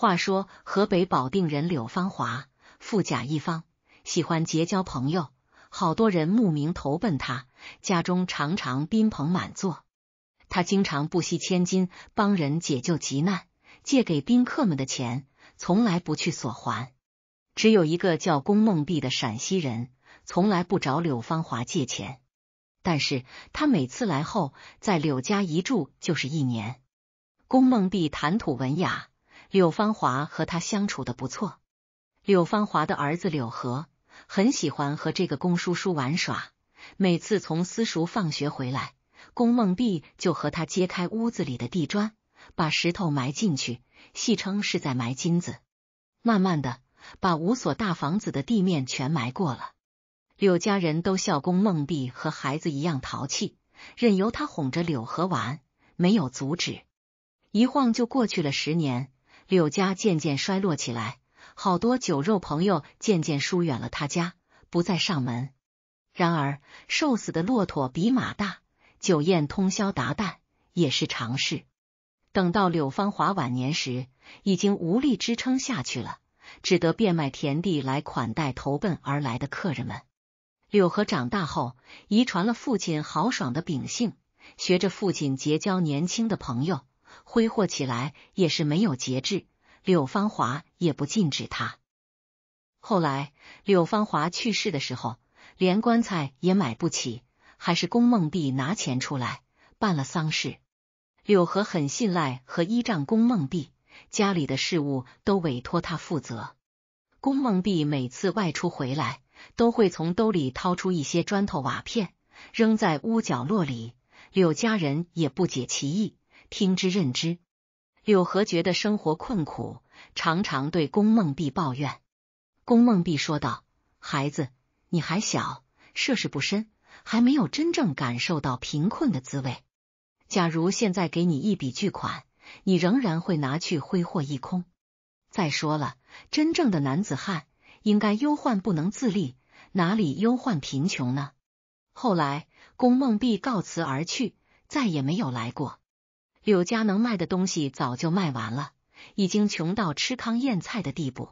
话说，河北保定人柳芳华富甲一方，喜欢结交朋友，好多人慕名投奔他，家中常常宾朋满座。他经常不惜千金帮人解救急难，借给宾客们的钱从来不去索还。只有一个叫龚梦碧的陕西人，从来不找柳芳华借钱，但是他每次来后，在柳家一住就是一年。龚梦碧谈吐文雅。柳芳华和他相处的不错。柳芳华的儿子柳河很喜欢和这个公叔叔玩耍。每次从私塾放学回来，宫梦碧就和他揭开屋子里的地砖，把石头埋进去，戏称是在埋金子。慢慢的，把五所大房子的地面全埋过了。柳家人都笑宫梦碧和孩子一样淘气，任由他哄着柳河玩，没有阻止。一晃就过去了十年。柳家渐渐衰落起来，好多酒肉朋友渐渐疏远了他家，不再上门。然而，瘦死的骆驼比马大，酒宴通宵达旦也是常事。等到柳芳华晚年时，已经无力支撑下去了，只得变卖田地来款待投奔而来的客人们。柳河长大后，遗传了父亲豪爽的秉性，学着父亲结交年轻的朋友。挥霍起来也是没有节制，柳芳华也不禁止他。后来柳芳华去世的时候，连棺材也买不起，还是宫梦碧拿钱出来办了丧事。柳河很信赖和依仗宫梦碧，家里的事务都委托他负责。宫梦碧每次外出回来，都会从兜里掏出一些砖头瓦片，扔在屋角落里。柳家人也不解其意。听之任之，柳和觉得生活困苦，常常对宫梦碧抱怨。宫梦碧说道：“孩子，你还小，涉世不深，还没有真正感受到贫困的滋味。假如现在给你一笔巨款，你仍然会拿去挥霍一空。再说了，真正的男子汉应该忧患不能自立，哪里忧患贫穷呢？”后来，宫梦碧告辞而去，再也没有来过。柳家能卖的东西早就卖完了，已经穷到吃糠咽菜的地步。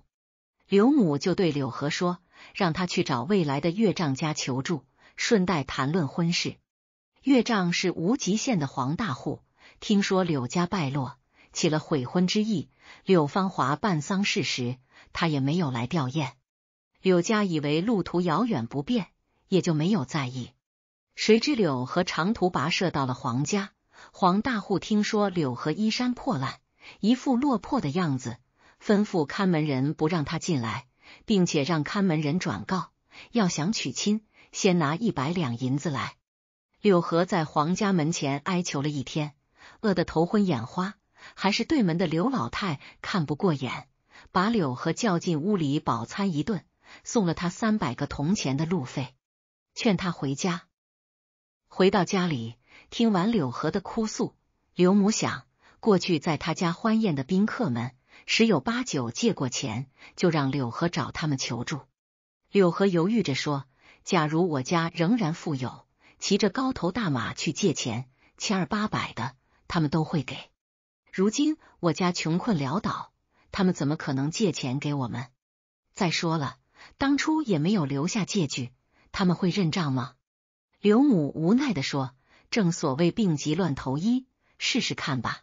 柳母就对柳和说，让他去找未来的岳丈家求助，顺带谈论婚事。岳丈是无极县的黄大户，听说柳家败落，起了悔婚之意。柳芳华办丧事时，他也没有来吊唁。柳家以为路途遥远不便，也就没有在意。谁知柳和长途跋涉到了黄家。黄大户听说柳河衣衫破烂，一副落魄的样子，吩咐看门人不让他进来，并且让看门人转告，要想娶亲，先拿一百两银子来。柳河在黄家门前哀求了一天，饿得头昏眼花，还是对门的刘老太看不过眼，把柳河叫进屋里饱餐一顿，送了他三百个铜钱的路费，劝他回家。回到家里。听完柳河的哭诉，柳母想，过去在他家欢宴的宾客们十有八九借过钱，就让柳河找他们求助。柳河犹豫着说：“假如我家仍然富有，骑着高头大马去借钱，千儿八百的他们都会给。如今我家穷困潦倒，他们怎么可能借钱给我们？再说了，当初也没有留下借据，他们会认账吗？”柳母无奈的说。正所谓病急乱投医，试试看吧。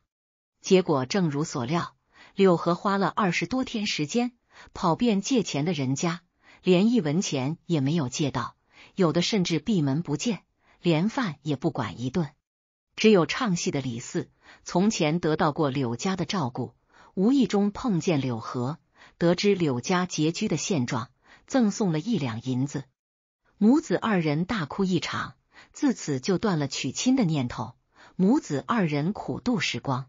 结果正如所料，柳河花了二十多天时间，跑遍借钱的人家，连一文钱也没有借到，有的甚至闭门不见，连饭也不管一顿。只有唱戏的李四，从前得到过柳家的照顾，无意中碰见柳河，得知柳家拮据的现状，赠送了一两银子，母子二人大哭一场。自此就断了娶亲的念头，母子二人苦度时光。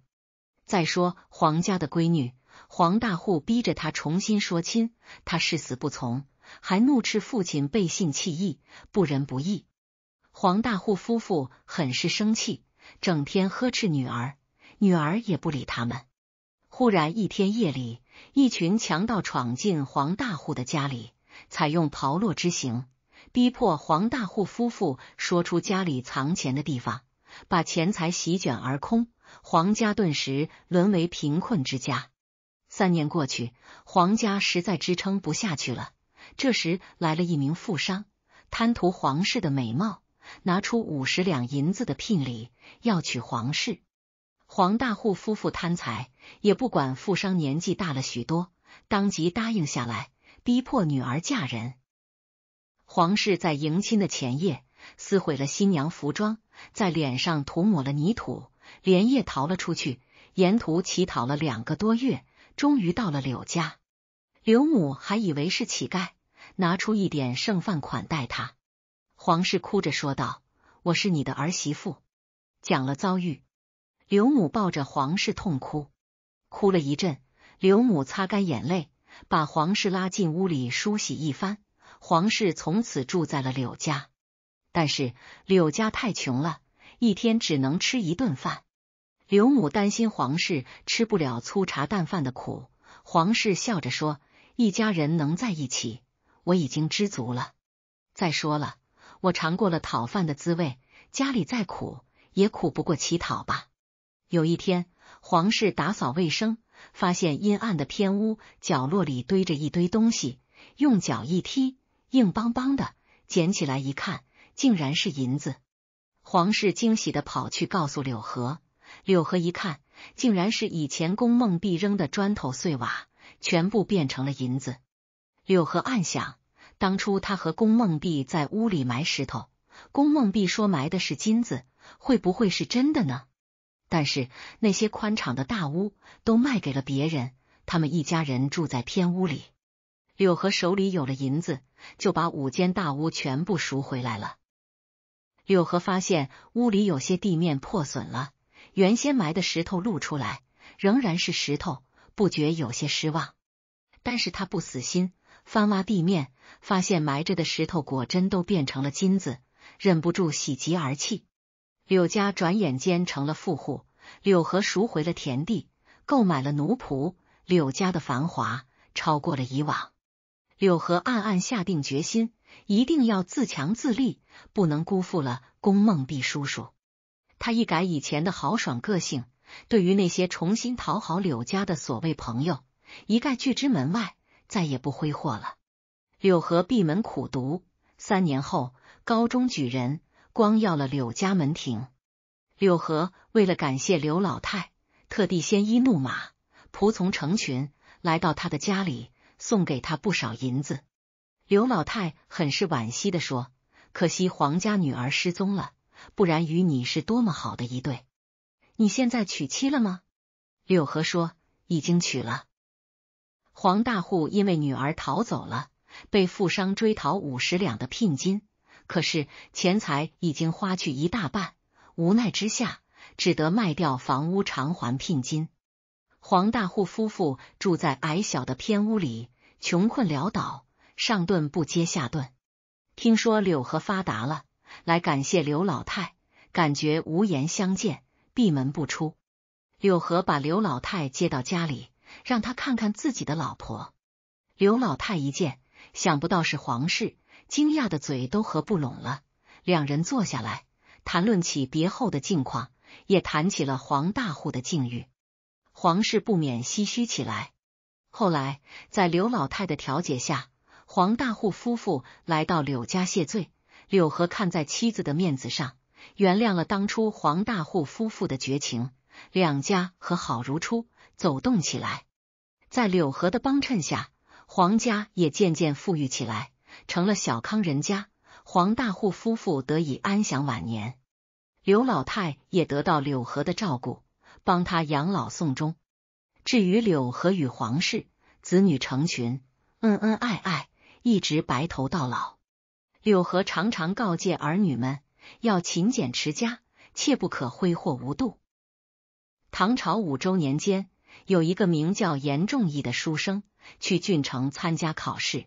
再说黄家的闺女黄大户逼着她重新说亲，她誓死不从，还怒斥父亲背信弃义，不仁不义。黄大户夫妇很是生气，整天呵斥女儿，女儿也不理他们。忽然一天夜里，一群强盗闯进黄大户的家里，采用炮烙之刑。逼迫黄大户夫妇说出家里藏钱的地方，把钱财席卷而空，黄家顿时沦为贫困之家。三年过去，黄家实在支撑不下去了。这时来了一名富商，贪图黄氏的美貌，拿出五十两银子的聘礼要娶黄氏。黄大户夫妇贪财，也不管富商年纪大了许多，当即答应下来，逼迫女儿嫁人。皇氏在迎亲的前夜撕毁了新娘服装，在脸上涂抹了泥土，连夜逃了出去。沿途乞讨了两个多月，终于到了柳家。柳母还以为是乞丐，拿出一点剩饭款待他。皇氏哭着说道：“我是你的儿媳妇。”讲了遭遇，柳母抱着皇氏痛哭，哭了一阵。柳母擦干眼泪，把皇氏拉进屋里梳洗一番。皇室从此住在了柳家，但是柳家太穷了，一天只能吃一顿饭。柳母担心皇室吃不了粗茶淡饭的苦，皇室笑着说：“一家人能在一起，我已经知足了。再说了，我尝过了讨饭的滋味，家里再苦也苦不过乞讨吧。”有一天，皇室打扫卫生，发现阴暗的偏屋角落里堆着一堆东西，用脚一踢。硬邦邦的，捡起来一看，竟然是银子。黄氏惊喜的跑去告诉柳河，柳河一看，竟然是以前宫梦碧扔的砖头碎瓦，全部变成了银子。柳河暗想，当初他和宫梦碧在屋里埋石头，宫梦碧说埋的是金子，会不会是真的呢？但是那些宽敞的大屋都卖给了别人，他们一家人住在偏屋里。柳河手里有了银子。就把五间大屋全部赎回来了。柳河发现屋里有些地面破损了，原先埋的石头露出来，仍然是石头，不觉有些失望。但是他不死心，翻挖地面，发现埋着的石头果真都变成了金子，忍不住喜极而泣。柳家转眼间成了富户，柳河赎回了田地，购买了奴仆，柳家的繁华超过了以往。柳河暗暗下定决心，一定要自强自立，不能辜负了宫梦碧叔叔。他一改以前的豪爽个性，对于那些重新讨好柳家的所谓朋友，一概拒之门外，再也不挥霍了。柳河闭门苦读三年后，高中举人，光耀了柳家门庭。柳河为了感谢刘老太，特地鲜衣怒马，仆从成群，来到他的家里。送给他不少银子，刘老太很是惋惜的说：“可惜黄家女儿失踪了，不然与你是多么好的一对。”你现在娶妻了吗？柳河说：“已经娶了。”黄大户因为女儿逃走了，被富商追讨五十两的聘金，可是钱财已经花去一大半，无奈之下只得卖掉房屋偿还聘金。黄大户夫妇住在矮小的偏屋里。穷困潦倒，上顿不接下顿。听说柳河发达了，来感谢刘老太，感觉无颜相见，闭门不出。柳河把刘老太接到家里，让他看看自己的老婆。刘老太一见，想不到是皇室，惊讶的嘴都合不拢了。两人坐下来谈论起别后的境况，也谈起了黄大户的境遇。皇室不免唏嘘起来。后来，在刘老太的调解下，黄大户夫妇来到柳家谢罪。柳河看在妻子的面子上，原谅了当初黄大户夫妇的绝情，两家和好如初，走动起来。在柳河的帮衬下，黄家也渐渐富裕起来，成了小康人家。黄大户夫妇得以安享晚年，刘老太也得到柳河的照顾，帮他养老送终。至于柳和与皇室子女成群，恩恩爱爱，一直白头到老。柳和常常告诫儿女们要勤俭持家，切不可挥霍无度。唐朝五周年间，有一个名叫严仲义的书生去郡城参加考试，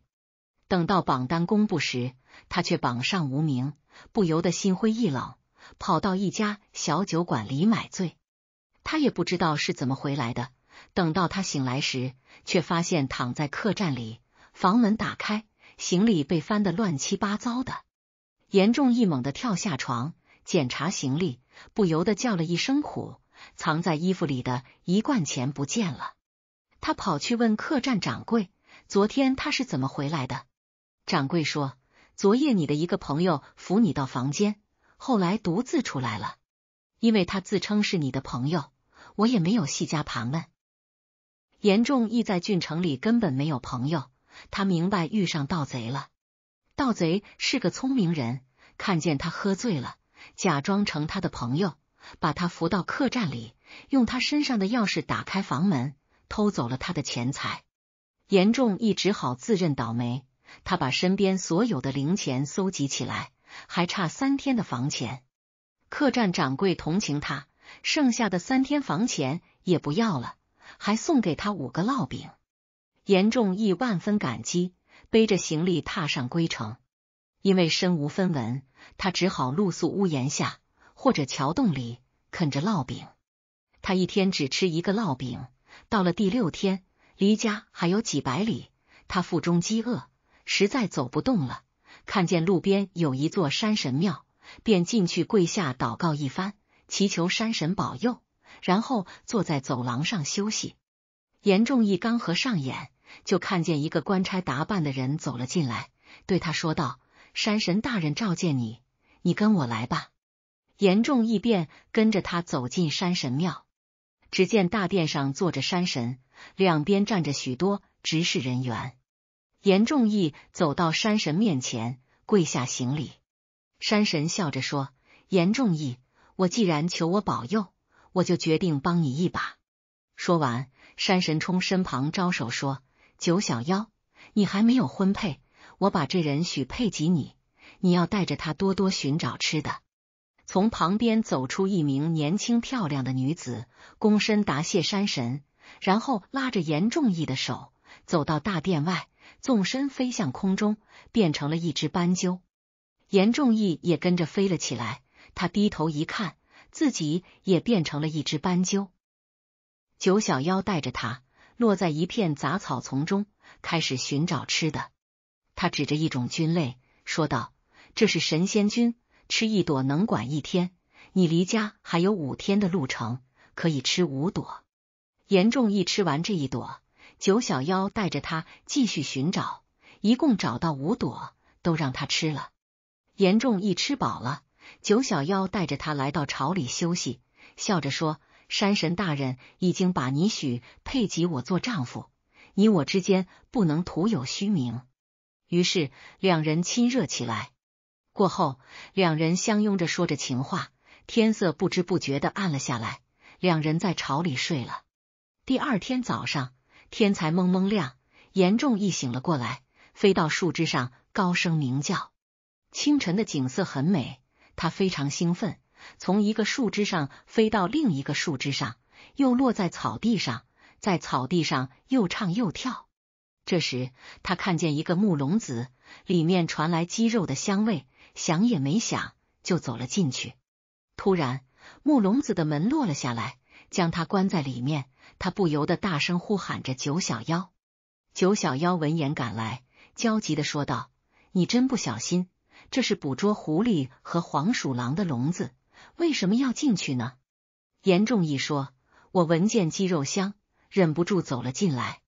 等到榜单公布时，他却榜上无名，不由得心灰意冷，跑到一家小酒馆里买醉。他也不知道是怎么回来的。等到他醒来时，却发现躺在客栈里，房门打开，行李被翻得乱七八糟的。严仲义猛地跳下床，检查行李，不由得叫了一声苦。藏在衣服里的一贯钱不见了。他跑去问客栈掌柜：“昨天他是怎么回来的？”掌柜说：“昨夜你的一个朋友扶你到房间，后来独自出来了，因为他自称是你的朋友，我也没有细加盘问。”严仲义在郡城里根本没有朋友，他明白遇上盗贼了。盗贼是个聪明人，看见他喝醉了，假装成他的朋友，把他扶到客栈里，用他身上的钥匙打开房门，偷走了他的钱财。严仲义只好自认倒霉，他把身边所有的零钱搜集起来，还差三天的房钱。客栈掌柜同情他，剩下的三天房钱也不要了。还送给他五个烙饼，严仲义万分感激，背着行李踏上归程。因为身无分文，他只好露宿屋檐下或者桥洞里，啃着烙饼。他一天只吃一个烙饼。到了第六天，离家还有几百里，他腹中饥饿，实在走不动了。看见路边有一座山神庙，便进去跪下祷告一番，祈求山神保佑。然后坐在走廊上休息。严仲义刚合上眼，就看见一个官差打扮的人走了进来，对他说道：“山神大人召见你，你跟我来吧。”严仲义便跟着他走进山神庙。只见大殿上坐着山神，两边站着许多执事人员。严仲义走到山神面前，跪下行礼。山神笑着说：“严仲义，我既然求我保佑。”我就决定帮你一把。说完，山神冲身旁招手说：“九小妖，你还没有婚配，我把这人许配给你，你要带着他多多寻找吃的。”从旁边走出一名年轻漂亮的女子，躬身答谢山神，然后拉着严仲义的手走到大殿外，纵身飞向空中，变成了一只斑鸠。严仲义也跟着飞了起来，他低头一看。自己也变成了一只斑鸠，九小妖带着他落在一片杂草丛中，开始寻找吃的。他指着一种菌类说道：“这是神仙菌，吃一朵能管一天。你离家还有五天的路程，可以吃五朵。”严仲一吃完这一朵，九小妖带着他继续寻找，一共找到五朵，都让他吃了。严仲一吃饱了。九小妖带着他来到巢里休息，笑着说：“山神大人已经把你许配给我做丈夫，你我之间不能徒有虚名。”于是两人亲热起来。过后，两人相拥着说着情话，天色不知不觉的暗了下来。两人在巢里睡了。第二天早上，天才蒙蒙亮，严重一醒了过来，飞到树枝上高声鸣叫。清晨的景色很美。他非常兴奋，从一个树枝上飞到另一个树枝上，又落在草地上，在草地上又唱又跳。这时，他看见一个木笼子，里面传来鸡肉的香味，想也没想就走了进去。突然，木笼子的门落了下来，将他关在里面。他不由得大声呼喊着：“九小妖！”九小妖闻言赶来，焦急的说道：“你真不小心。”这是捕捉狐狸和黄鼠狼的笼子，为什么要进去呢？严仲义说：“我闻见鸡肉香，忍不住走了进来。”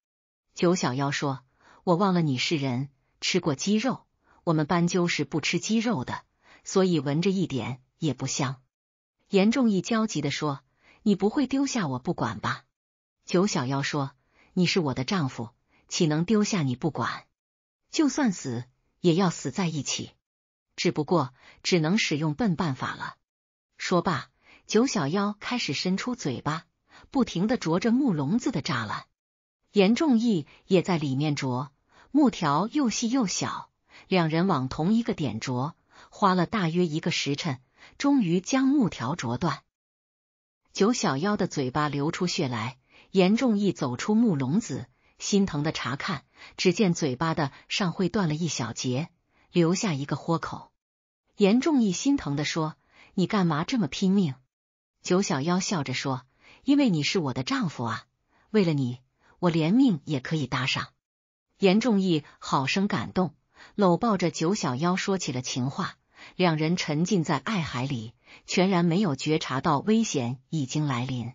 九小妖说：“我忘了你是人，吃过鸡肉。我们斑鸠是不吃鸡肉的，所以闻着一点也不香。”严仲义焦急的说：“你不会丢下我不管吧？”九小妖说：“你是我的丈夫，岂能丢下你不管？就算死，也要死在一起。”只不过只能使用笨办法了。说罢，九小妖开始伸出嘴巴，不停的啄着木笼子的栅栏。严仲义也在里面啄，木条又细又小，两人往同一个点啄，花了大约一个时辰，终于将木条啄断。九小妖的嘴巴流出血来，严仲义走出木笼子，心疼的查看，只见嘴巴的上会断了一小节，留下一个豁口，严仲义心疼的说：“你干嘛这么拼命？”九小妖笑着说：“因为你是我的丈夫啊，为了你，我连命也可以搭上。”严仲义好生感动，搂抱着九小妖说起了情话，两人沉浸在爱海里，全然没有觉察到危险已经来临。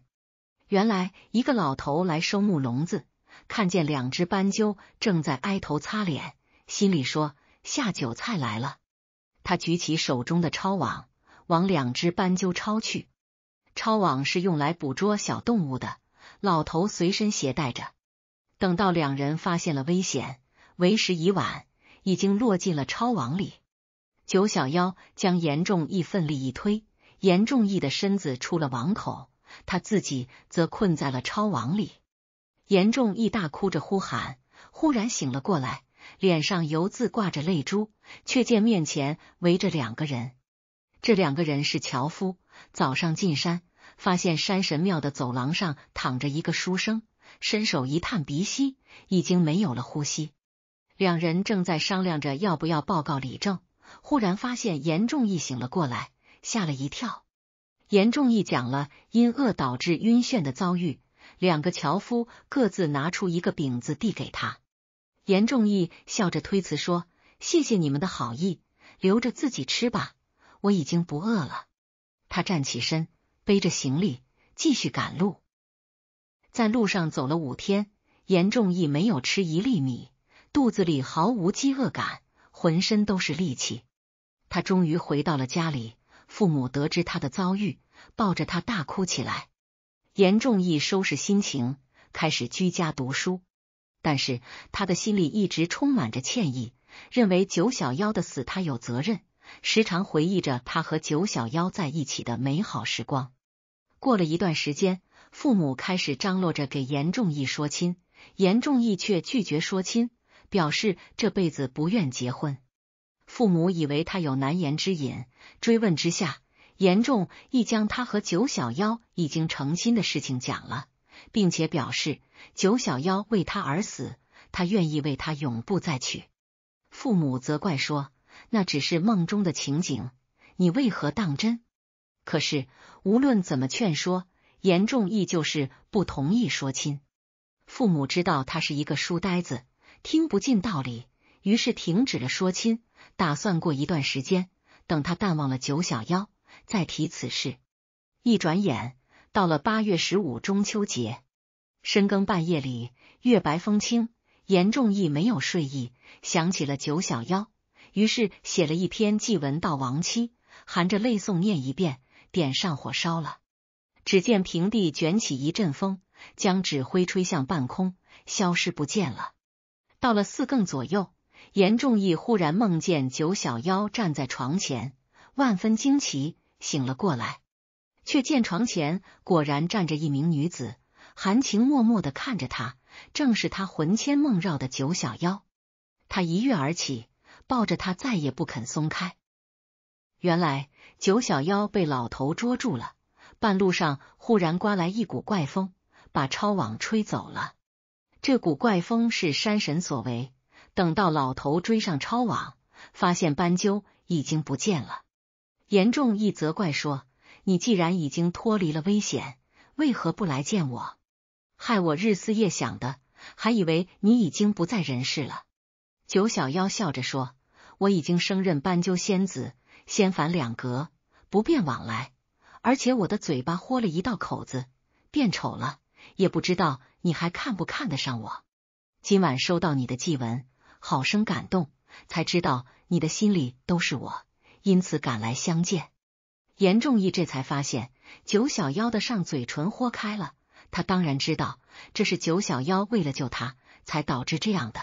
原来一个老头来收木笼子，看见两只斑鸠正在挨头擦脸，心里说。下酒菜来了，他举起手中的抄网，往两只斑鸠抄去。抄网是用来捕捉小动物的，老头随身携带着。等到两人发现了危险，为时已晚，已经落进了抄网里。九小妖将严仲义奋力一推，严仲义的身子出了网口，他自己则困在了抄网里。严仲义大哭着呼喊，忽然醒了过来。脸上犹自挂着泪珠，却见面前围着两个人。这两个人是樵夫。早上进山，发现山神庙的走廊上躺着一个书生，伸手一探鼻息，已经没有了呼吸。两人正在商量着要不要报告李正，忽然发现严仲义醒了过来，吓了一跳。严仲义讲了因饿导致晕眩的遭遇，两个樵夫各自拿出一个饼子递给他。严仲义笑着推辞说：“谢谢你们的好意，留着自己吃吧，我已经不饿了。”他站起身，背着行李继续赶路。在路上走了五天，严仲义没有吃一粒米，肚子里毫无饥饿感，浑身都是力气。他终于回到了家里，父母得知他的遭遇，抱着他大哭起来。严仲义收拾心情，开始居家读书。但是他的心里一直充满着歉意，认为九小妖的死他有责任，时常回忆着他和九小妖在一起的美好时光。过了一段时间，父母开始张罗着给严仲义说亲，严仲义却拒绝说亲，表示这辈子不愿结婚。父母以为他有难言之隐，追问之下，严仲义将他和九小妖已经成亲的事情讲了。并且表示九小妖为他而死，他愿意为他永不再娶。父母责怪说，那只是梦中的情景，你为何当真？可是无论怎么劝说，严仲义就是不同意说亲。父母知道他是一个书呆子，听不进道理，于是停止了说亲，打算过一段时间，等他淡忘了九小妖，再提此事。一转眼。到了八月十五中秋节，深更半夜里，月白风清，严仲义没有睡意，想起了九小妖，于是写了一篇祭文悼亡妻，含着泪诵念一遍，点上火烧了。只见平地卷起一阵风，将纸灰吹向半空，消失不见了。到了四更左右，严仲义忽然梦见九小妖站在床前，万分惊奇，醒了过来。却见床前果然站着一名女子，含情脉脉的看着他，正是他魂牵梦绕的九小妖。他一跃而起，抱着他再也不肯松开。原来九小妖被老头捉住了，半路上忽然刮来一股怪风，把抄网吹走了。这股怪风是山神所为。等到老头追上抄网，发现斑鸠已经不见了。严重一责怪说。你既然已经脱离了危险，为何不来见我？害我日思夜想的，还以为你已经不在人世了。九小妖笑着说：“我已经升任斑鸠仙子，仙凡两隔，不便往来。而且我的嘴巴豁了一道口子，变丑了，也不知道你还看不看得上我。今晚收到你的祭文，好生感动，才知道你的心里都是我，因此赶来相见。”严仲义这才发现九小妖的上嘴唇豁开了，他当然知道这是九小妖为了救他才导致这样的。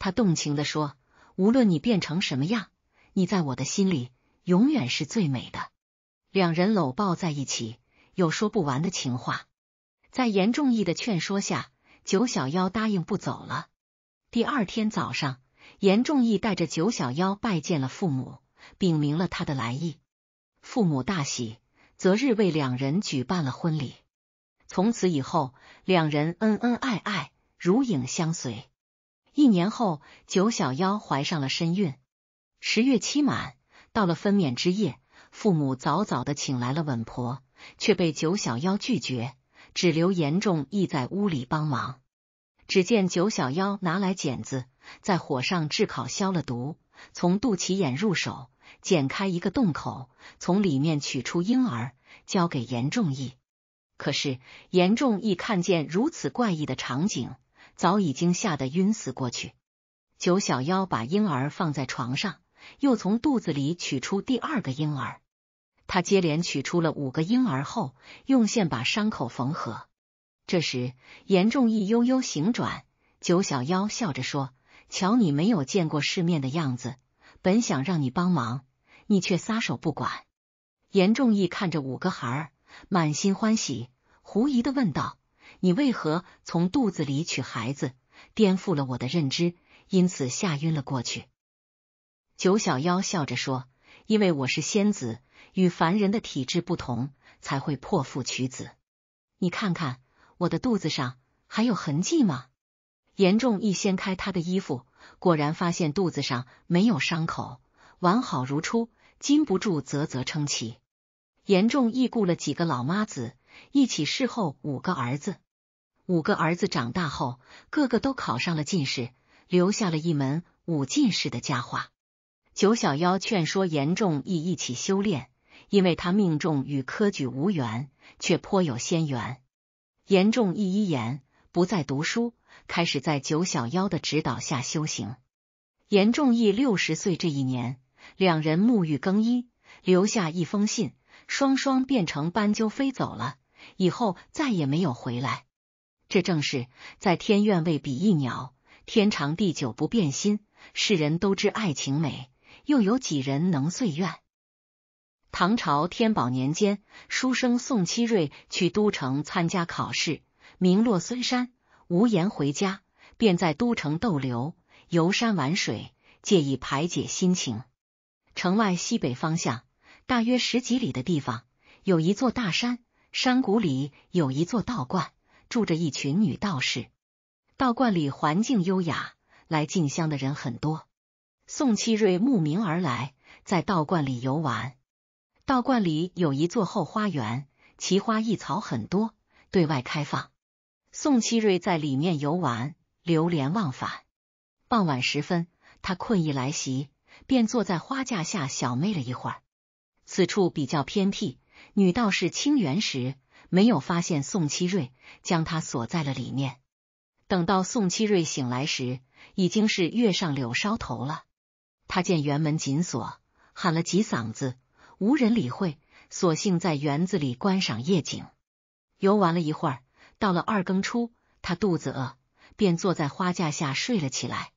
他动情的说：“无论你变成什么样，你在我的心里永远是最美的。”两人搂抱在一起，有说不完的情话。在严仲义的劝说下，九小妖答应不走了。第二天早上，严仲义带着九小妖拜见了父母，禀明了他的来意。父母大喜，择日为两人举办了婚礼。从此以后，两人恩恩爱爱，如影相随。一年后，九小妖怀上了身孕。十月期满，到了分娩之夜，父母早早的请来了稳婆，却被九小妖拒绝，只留严仲义在屋里帮忙。只见九小妖拿来剪子，在火上炙烤消了毒，从肚脐眼入手。剪开一个洞口，从里面取出婴儿，交给严仲义。可是严仲义看见如此怪异的场景，早已经吓得晕死过去。九小妖把婴儿放在床上，又从肚子里取出第二个婴儿。他接连取出了五个婴儿后，用线把伤口缝合。这时严仲义悠悠醒转，九小妖笑着说：“瞧你没有见过世面的样子。”本想让你帮忙，你却撒手不管。严仲义看着五个孩儿，满心欢喜，狐疑的问道：“你为何从肚子里取孩子？颠覆了我的认知，因此吓晕了过去。”九小妖笑着说：“因为我是仙子，与凡人的体质不同，才会破腹取子。你看看我的肚子上还有痕迹吗？”严仲义掀开他的衣服。果然发现肚子上没有伤口，完好如初，禁不住啧啧称奇。严仲义雇了几个老妈子，一起侍候五个儿子。五个儿子长大后，个个都考上了进士，留下了一门五进士的佳话。九小妖劝说严仲义一起修炼，因为他命中与科举无缘，却颇有仙缘。严仲义一言，不再读书。开始在九小妖的指导下修行。严仲义六十岁这一年，两人沐浴更衣，留下一封信，双双变成斑鸠飞走了，以后再也没有回来。这正是在天愿为比翼鸟，天长地久不变心。世人都知爱情美，又有几人能遂愿？唐朝天宝年间，书生宋七瑞去都城参加考试，名落孙山。无言回家，便在都城逗留，游山玩水，借以排解心情。城外西北方向，大约十几里的地方，有一座大山，山谷里有一座道观，住着一群女道士。道观里环境优雅，来进香的人很多。宋七瑞慕名而来，在道观里游玩。道观里有一座后花园，奇花异草很多，对外开放。宋七瑞在里面游玩，流连忘返。傍晚时分，他困意来袭，便坐在花架下小寐了一会儿。此处比较偏僻，女道士清园时没有发现宋七瑞，将他锁在了里面。等到宋七瑞醒来时，已经是月上柳梢头了。他见园门紧锁，喊了几嗓子，无人理会，索性在园子里观赏夜景，游玩了一会儿。到了二更初，他肚子饿，便坐在花架下睡了起来。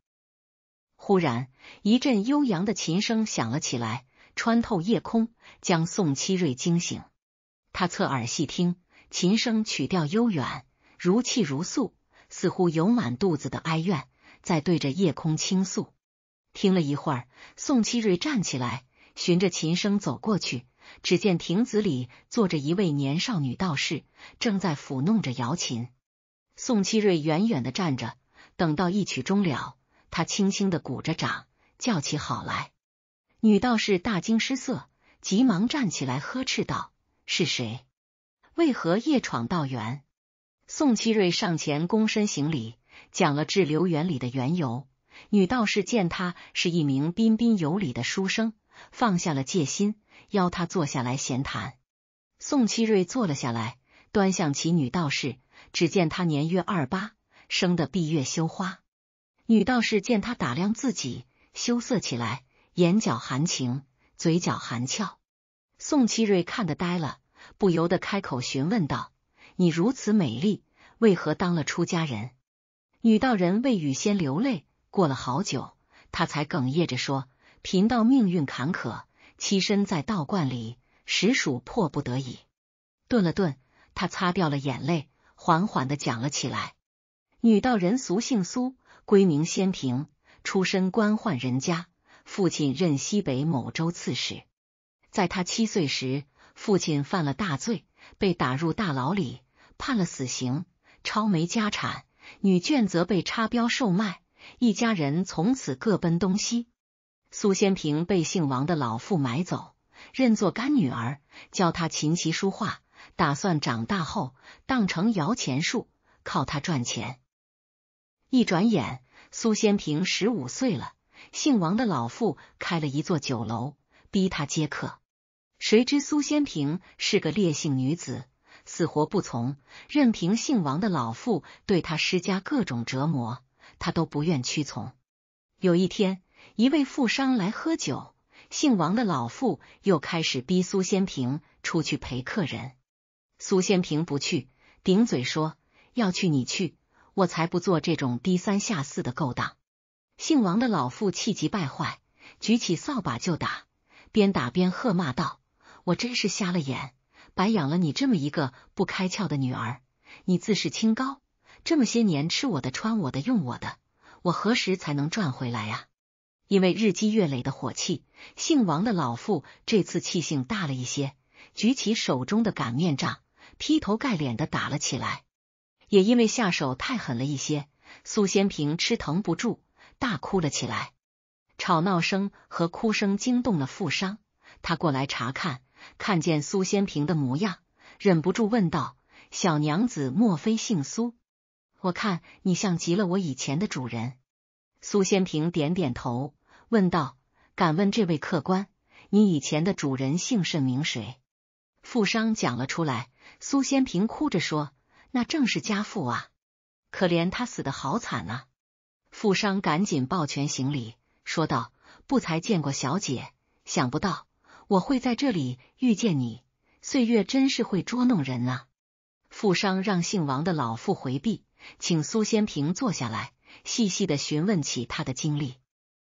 忽然一阵悠扬的琴声响了起来，穿透夜空，将宋七瑞惊醒。他侧耳细听，琴声曲调悠远，如泣如诉，似乎有满肚子的哀怨在对着夜空倾诉。听了一会儿，宋七瑞站起来，循着琴声走过去。只见亭子里坐着一位年少女道士，正在抚弄着瑶琴。宋七瑞远远的站着，等到一曲终了，他轻轻的鼓着掌，叫起好来。女道士大惊失色，急忙站起来呵斥道：“是谁？为何夜闯道园？”宋七瑞上前躬身行礼，讲了滞留园里的缘由。女道士见他是一名彬彬有礼的书生，放下了戒心。邀他坐下来闲谈，宋七瑞坐了下来，端详起女道士。只见她年约二八，生得闭月羞花。女道士见他打量自己，羞涩起来，眼角含情，嘴角含俏。宋七瑞看得呆了，不由得开口询问道：“你如此美丽，为何当了出家人？”女道人为雨仙流泪，过了好久，她才哽咽着说：“贫道命运坎坷。”栖身在道观里，实属迫不得已。顿了顿，他擦掉了眼泪，缓缓的讲了起来。女道人俗姓苏，闺名仙平，出身官宦人家，父亲任西北某州刺史。在他七岁时，父亲犯了大罪，被打入大牢里，判了死刑，抄没家产，女眷则被插标售卖，一家人从此各奔东西。苏仙平被姓王的老妇买走，认作干女儿，教她琴棋书画，打算长大后当成摇钱树，靠她赚钱。一转眼，苏仙平十五岁了。姓王的老妇开了一座酒楼，逼她接客。谁知苏仙平是个烈性女子，死活不从，任凭姓王的老妇对她施加各种折磨，她都不愿屈从。有一天。一位富商来喝酒，姓王的老妇又开始逼苏仙平出去陪客人。苏仙平不去，顶嘴说：“要去你去，我才不做这种低三下四的勾当。”姓王的老妇气急败坏，举起扫把就打，边打边喝骂道：“我真是瞎了眼，白养了你这么一个不开窍的女儿！你自视清高，这么些年吃我的、穿我的、用我的，我何时才能赚回来呀？”因为日积月累的火气，姓王的老妇这次气性大了一些，举起手中的擀面杖，劈头盖脸的打了起来。也因为下手太狠了一些，苏先平吃疼不住，大哭了起来。吵闹声和哭声惊动了富商，他过来查看，看见苏先平的模样，忍不住问道：“小娘子，莫非姓苏？我看你像极了我以前的主人。”苏先平点点头。问道：“敢问这位客官，你以前的主人姓甚名谁？”富商讲了出来。苏仙平哭着说：“那正是家父啊，可怜他死的好惨啊！”富商赶紧抱拳行礼，说道：“不才见过小姐，想不到我会在这里遇见你，岁月真是会捉弄人啊！”富商让姓王的老妇回避，请苏仙平坐下来，细细的询问起他的经历。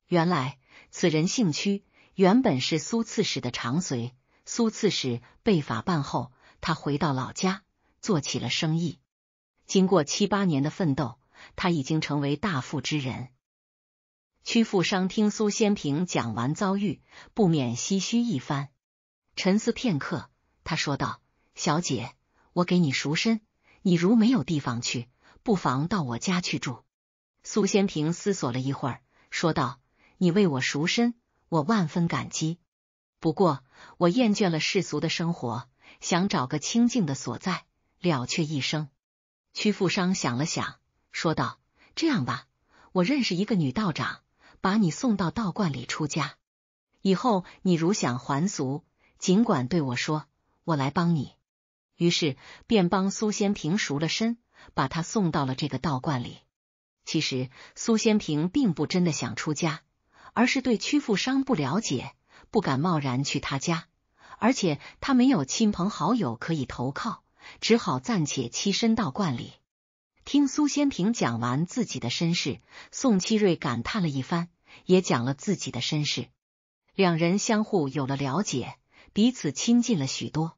原来此人姓屈，原本是苏刺史的长随。苏刺史被法办后，他回到老家做起了生意。经过七八年的奋斗，他已经成为大富之人。屈富商听苏先平讲完遭遇，不免唏嘘一番，沉思片刻，他说道：“小姐，我给你赎身，你如没有地方去，不妨到我家去住。”苏先平思索了一会儿，说道。你为我赎身，我万分感激。不过，我厌倦了世俗的生活，想找个清净的所在，了却一生。屈富商想了想，说道：“这样吧，我认识一个女道长，把你送到道观里出家。以后你如想还俗，尽管对我说，我来帮你。”于是便帮苏仙平赎了身，把他送到了这个道观里。其实，苏仙平并不真的想出家。而是对屈富商不了解，不敢贸然去他家，而且他没有亲朋好友可以投靠，只好暂且栖身道观里。听苏先平讲完自己的身世，宋七瑞感叹了一番，也讲了自己的身世。两人相互有了了解，彼此亲近了许多。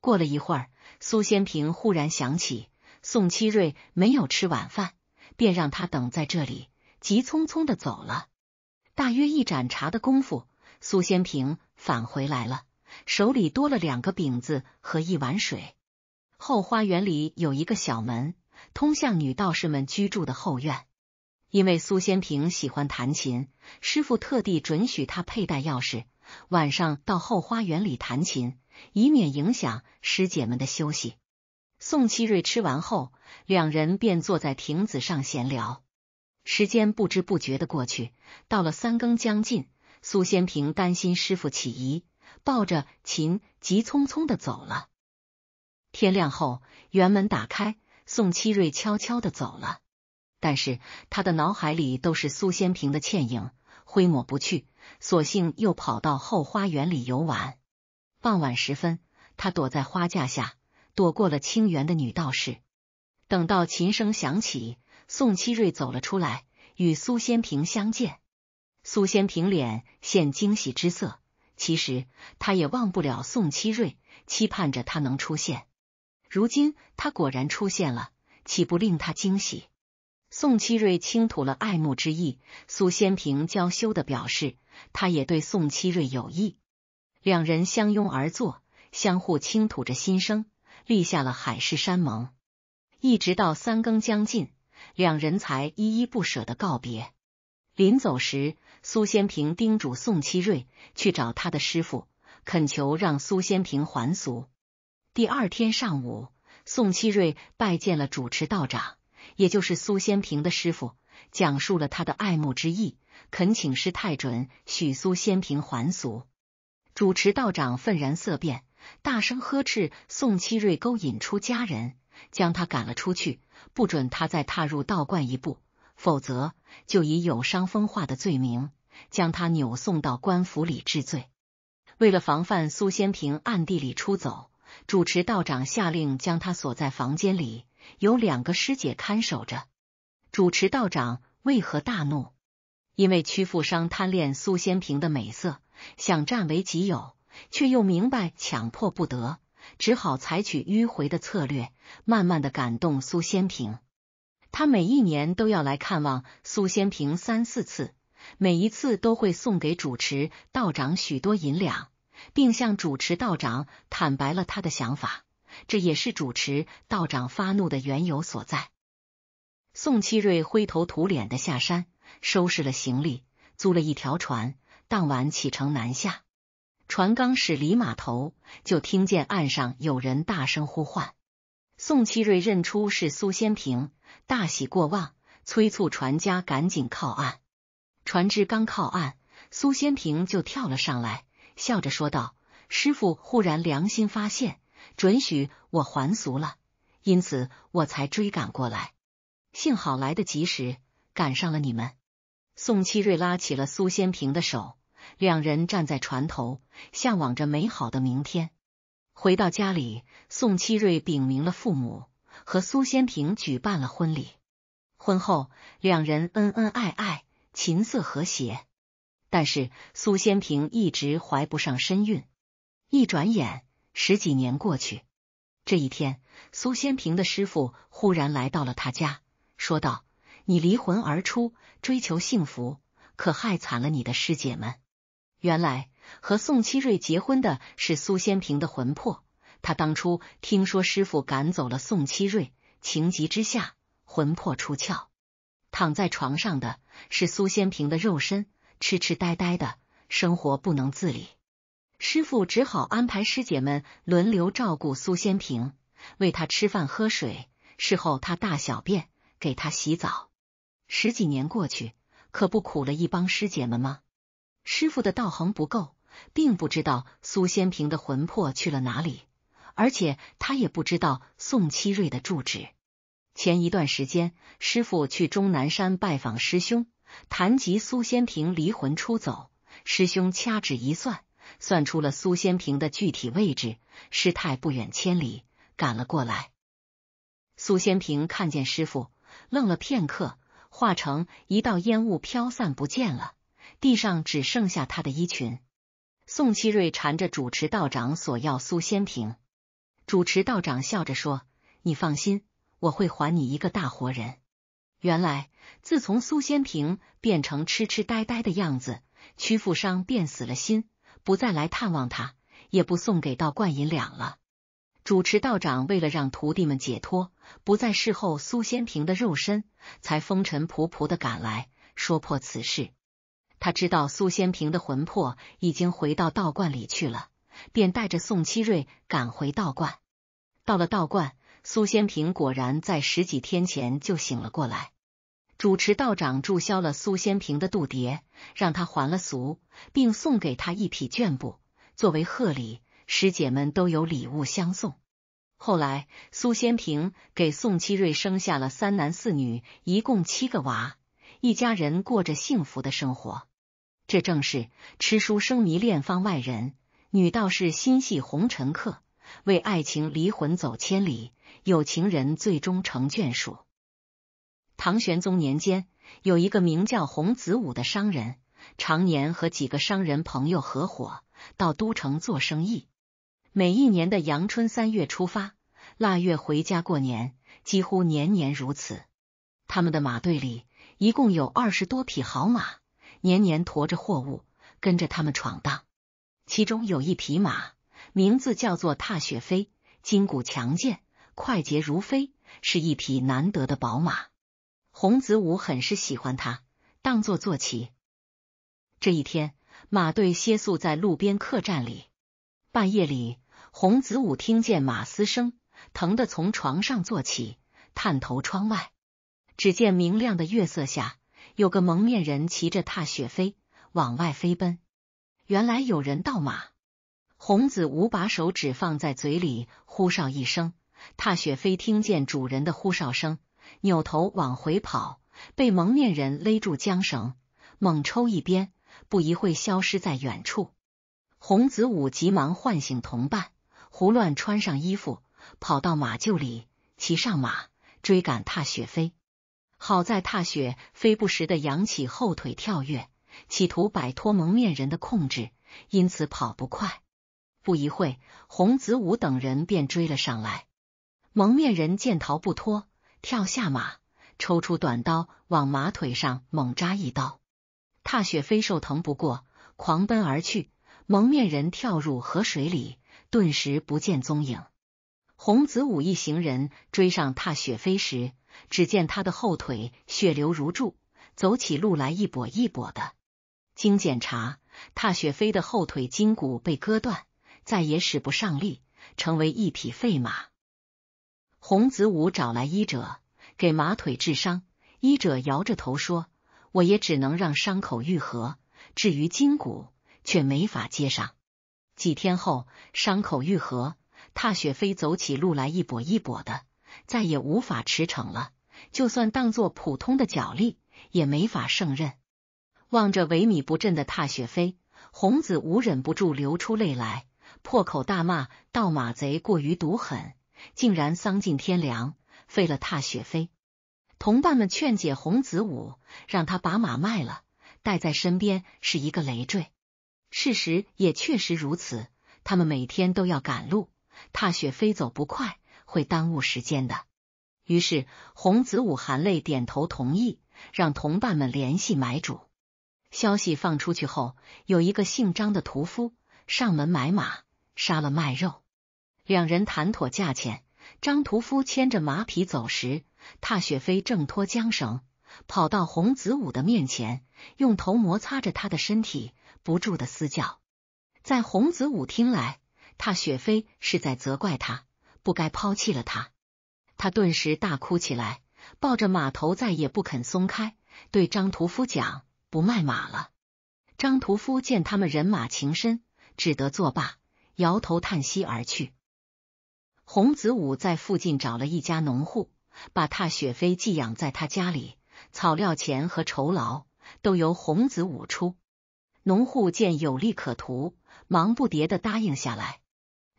过了一会儿，苏先平忽然想起宋七瑞没有吃晚饭，便让他等在这里，急匆匆的走了。大约一盏茶的功夫，苏仙平返回来了，手里多了两个饼子和一碗水。后花园里有一个小门，通向女道士们居住的后院。因为苏仙平喜欢弹琴，师傅特地准许他佩戴钥匙，晚上到后花园里弹琴，以免影响师姐们的休息。宋七瑞吃完后，两人便坐在亭子上闲聊。时间不知不觉的过去，到了三更将近，苏先平担心师傅起疑，抱着琴急匆匆的走了。天亮后，园门打开，宋七瑞悄悄的走了，但是他的脑海里都是苏先平的倩影，挥抹不去，索性又跑到后花园里游玩。傍晚时分，他躲在花架下，躲过了清园的女道士。等到琴声响起。宋七瑞走了出来，与苏先平相见。苏先平脸现惊喜之色，其实他也忘不了宋七瑞，期盼着他能出现。如今他果然出现了，岂不令他惊喜？宋七瑞倾吐了爱慕之意，苏先平娇羞的表示他也对宋七瑞有意。两人相拥而坐，相互倾吐着心声，立下了海誓山盟，一直到三更将近。两人才依依不舍的告别。临走时，苏先平叮嘱宋七瑞去找他的师傅，恳求让苏先平还俗。第二天上午，宋七瑞拜见了主持道长，也就是苏先平的师傅，讲述了他的爱慕之意，恳请师太准许苏先平还俗。主持道长愤然色变，大声呵斥宋七瑞勾引出家人。将他赶了出去，不准他再踏入道观一步，否则就以有伤风化的罪名将他扭送到官府里治罪。为了防范苏仙平暗地里出走，主持道长下令将他锁在房间里，有两个师姐看守着。主持道长为何大怒？因为屈富商贪恋苏仙平的美色，想占为己有，却又明白强迫不得。只好采取迂回的策略，慢慢的感动苏仙平。他每一年都要来看望苏仙平三四次，每一次都会送给主持道长许多银两，并向主持道长坦白了他的想法。这也是主持道长发怒的缘由所在。宋七瑞灰头土脸的下山，收拾了行李，租了一条船，当晚启程南下。船刚驶离码头，就听见岸上有人大声呼唤。宋七瑞认出是苏仙平，大喜过望，催促船家赶紧靠岸。船只刚靠岸，苏仙平就跳了上来，笑着说道：“师傅忽然良心发现，准许我还俗了，因此我才追赶过来。幸好来得及时，赶上了你们。”宋七瑞拉起了苏仙平的手。两人站在船头，向往着美好的明天。回到家里，宋七瑞禀明了父母，和苏先平举办了婚礼。婚后，两人恩恩爱爱，琴瑟和谐。但是，苏先平一直怀不上身孕。一转眼，十几年过去。这一天，苏先平的师傅忽然来到了他家，说道：“你离魂而出，追求幸福，可害惨了你的师姐们。”原来和宋七瑞结婚的是苏仙平的魂魄，他当初听说师傅赶走了宋七瑞，情急之下魂魄出窍，躺在床上的是苏仙平的肉身，痴痴呆呆的，生活不能自理，师傅只好安排师姐们轮流照顾苏仙平，喂他吃饭喝水，事后他大小便，给他洗澡。十几年过去，可不苦了一帮师姐们吗？师傅的道行不够，并不知道苏仙平的魂魄去了哪里，而且他也不知道宋七瑞的住址。前一段时间，师傅去终南山拜访师兄，谈及苏仙平离魂出走，师兄掐指一算，算出了苏仙平的具体位置，师太不远千里赶了过来。苏仙平看见师傅，愣了片刻，化成一道烟雾飘散不见了。地上只剩下他的衣裙。宋七瑞缠着主持道长索要苏仙平，主持道长笑着说：“你放心，我会还你一个大活人。”原来，自从苏仙平变成痴痴呆呆的样子，屈富商便死了心，不再来探望他，也不送给道观银两了。主持道长为了让徒弟们解脱，不再侍候苏仙平的肉身，才风尘仆仆的赶来，说破此事。他知道苏仙平的魂魄已经回到道观里去了，便带着宋七瑞赶回道观。到了道观，苏仙平果然在十几天前就醒了过来。主持道长注销了苏仙平的渡牒，让他还了俗，并送给他一匹绢布作为贺礼。师姐们都有礼物相送。后来，苏仙平给宋七瑞生下了三男四女，一共七个娃，一家人过着幸福的生活。这正是吃书生迷恋方外人，女道士心系红尘客。为爱情离魂走千里，有情人最终成眷属。唐玄宗年间，有一个名叫洪子武的商人，常年和几个商人朋友合伙到都城做生意。每一年的阳春三月出发，腊月回家过年，几乎年年如此。他们的马队里一共有二十多匹好马。年年驮着货物，跟着他们闯荡。其中有一匹马，名字叫做“踏雪飞”，筋骨强健，快捷如飞，是一匹难得的宝马。洪子武很是喜欢它，当做坐骑。这一天，马队歇宿在路边客栈里。半夜里，洪子武听见马嘶声，疼得从床上坐起，探头窗外，只见明亮的月色下。有个蒙面人骑着踏雪飞往外飞奔，原来有人盗马。洪子武把手指放在嘴里，呼哨一声，踏雪飞听见主人的呼哨声，扭头往回跑，被蒙面人勒住缰绳，猛抽一鞭，不一会消失在远处。洪子武急忙唤醒同伴，胡乱穿上衣服，跑到马厩里，骑上马追赶踏雪飞。好在踏雪飞不时的扬起后腿跳跃，企图摆脱蒙面人的控制，因此跑不快。不一会，洪子武等人便追了上来。蒙面人见逃不脱，跳下马，抽出短刀往马腿上猛扎一刀。踏雪飞受疼不过，狂奔而去。蒙面人跳入河水里，顿时不见踪影。洪子武一行人追上踏雪飞时。只见他的后腿血流如注，走起路来一跛一跛的。经检查，踏雪飞的后腿筋骨被割断，再也使不上力，成为一匹废马。洪子武找来医者给马腿治伤，医者摇着头说：“我也只能让伤口愈合，至于筋骨却没法接上。”几天后，伤口愈合，踏雪飞走起路来一跛一跛的。再也无法驰骋了，就算当做普通的脚力，也没法胜任。望着萎靡不振的踏雪飞，洪子武忍不住流出泪来，破口大骂：“盗马贼过于毒狠，竟然丧尽天良，废了踏雪飞！”同伴们劝解洪子武，让他把马卖了，带在身边是一个累赘。事实也确实如此，他们每天都要赶路，踏雪飞走不快。会耽误时间的。于是，洪子武含泪点头同意，让同伴们联系买主。消息放出去后，有一个姓张的屠夫上门买马，杀了卖肉。两人谈妥价钱，张屠夫牵着马匹走时，踏雪飞挣脱缰绳，跑到洪子武的面前，用头摩擦着他的身体，不住的嘶叫。在洪子武听来，踏雪飞是在责怪他。不该抛弃了他，他顿时大哭起来，抱着马头再也不肯松开。对张屠夫讲：“不卖马了。”张屠夫见他们人马情深，只得作罢，摇头叹息而去。洪子武在附近找了一家农户，把踏雪飞寄养在他家里，草料钱和酬劳都由洪子武出。农户见有利可图，忙不迭的答应下来。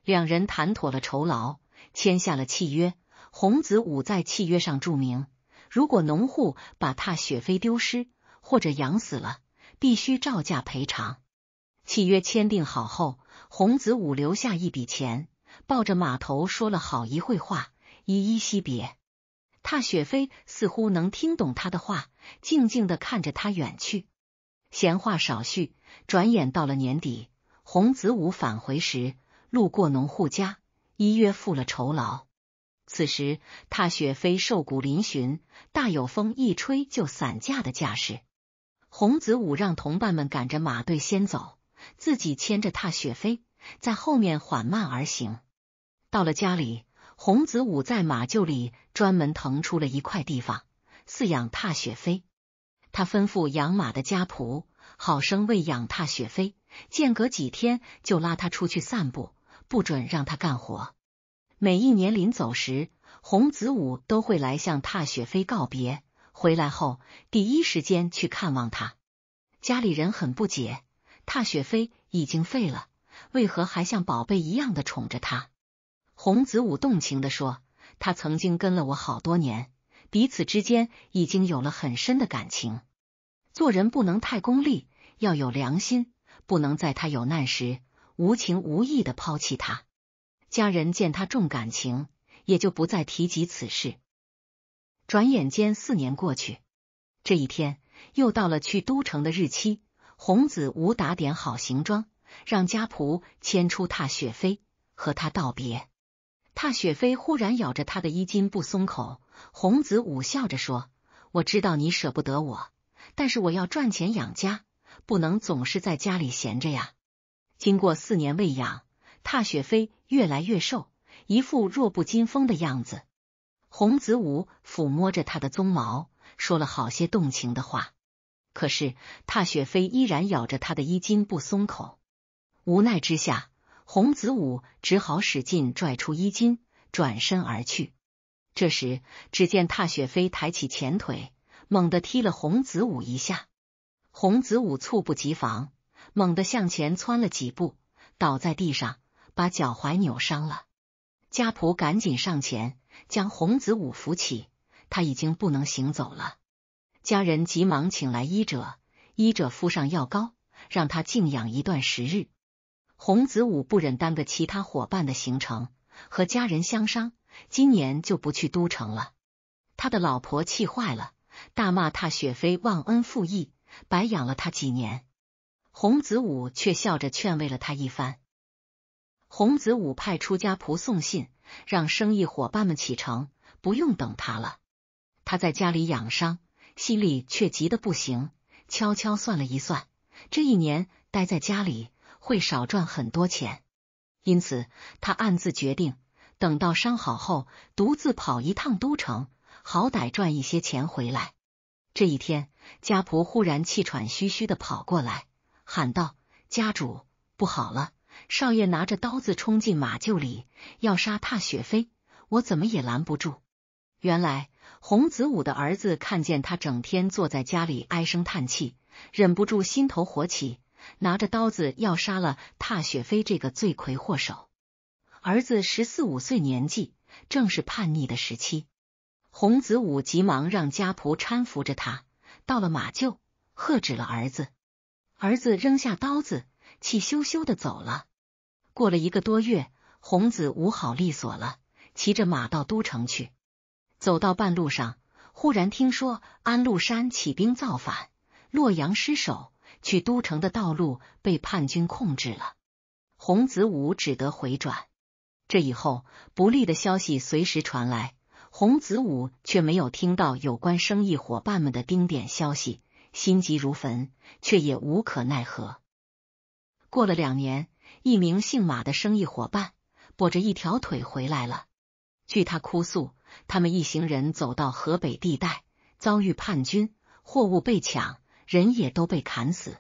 两人谈妥了酬劳。签下了契约，洪子武在契约上注明，如果农户把踏雪飞丢失或者养死了，必须照价赔偿。契约签订好后，洪子武留下一笔钱，抱着马头说了好一会话，依依惜别。踏雪飞似乎能听懂他的话，静静的看着他远去。闲话少叙，转眼到了年底，洪子武返回时路过农户家。依约付了酬劳，此时踏雪飞瘦骨嶙峋，大有风一吹就散架的架势。洪子武让同伴们赶着马队先走，自己牵着踏雪飞在后面缓慢而行。到了家里，洪子武在马厩里专门腾出了一块地方饲养踏雪飞。他吩咐养马的家仆好生喂养踏雪飞，间隔几天就拉他出去散步。不准让他干活。每一年临走时，洪子武都会来向踏雪飞告别，回来后第一时间去看望他。家里人很不解，踏雪飞已经废了，为何还像宝贝一样的宠着他？洪子武动情的说：“他曾经跟了我好多年，彼此之间已经有了很深的感情。做人不能太功利，要有良心，不能在他有难时。”无情无义的抛弃他，家人见他重感情，也就不再提及此事。转眼间四年过去，这一天又到了去都城的日期。洪子武打点好行装，让家仆牵出踏雪飞和他道别。踏雪飞忽然咬着他的衣襟不松口，洪子武笑着说：“我知道你舍不得我，但是我要赚钱养家，不能总是在家里闲着呀。”经过四年喂养，踏雪飞越来越瘦，一副弱不禁风的样子。洪子武抚摸着他的鬃毛，说了好些动情的话。可是踏雪飞依然咬着他的衣襟不松口，无奈之下，洪子武只好使劲拽出衣襟，转身而去。这时，只见踏雪飞抬起前腿，猛地踢了洪子武一下。洪子武猝不及防。猛地向前窜了几步，倒在地上，把脚踝扭伤了。家仆赶紧上前将洪子武扶起，他已经不能行走了。家人急忙请来医者，医者敷上药膏，让他静养一段时日。洪子武不忍耽搁其他伙伴的行程，和家人相商，今年就不去都城了。他的老婆气坏了，大骂他雪飞忘恩负义，白养了他几年。洪子武却笑着劝慰了他一番。洪子武派出家仆送信，让生意伙伴们启程，不用等他了。他在家里养伤，心里却急得不行。悄悄算了一算，这一年待在家里会少赚很多钱，因此他暗自决定，等到伤好后独自跑一趟都城，好歹赚一些钱回来。这一天，家仆忽然气喘吁吁的跑过来。喊道：“家主不好了！少爷拿着刀子冲进马厩里，要杀踏雪飞，我怎么也拦不住。”原来，洪子武的儿子看见他整天坐在家里唉声叹气，忍不住心头火起，拿着刀子要杀了踏雪飞这个罪魁祸首。儿子十四五岁年纪，正是叛逆的时期。洪子武急忙让家仆搀扶着他到了马厩，喝止了儿子。儿子扔下刀子，气羞羞的走了。过了一个多月，洪子武好利索了，骑着马到都城去。走到半路上，忽然听说安禄山起兵造反，洛阳失守，去都城的道路被叛军控制了。洪子武只得回转。这以后不利的消息随时传来，洪子武却没有听到有关生意伙伴们的丁点消息。心急如焚，却也无可奈何。过了两年，一名姓马的生意伙伴跛着一条腿回来了。据他哭诉，他们一行人走到河北地带，遭遇叛军，货物被抢，人也都被砍死。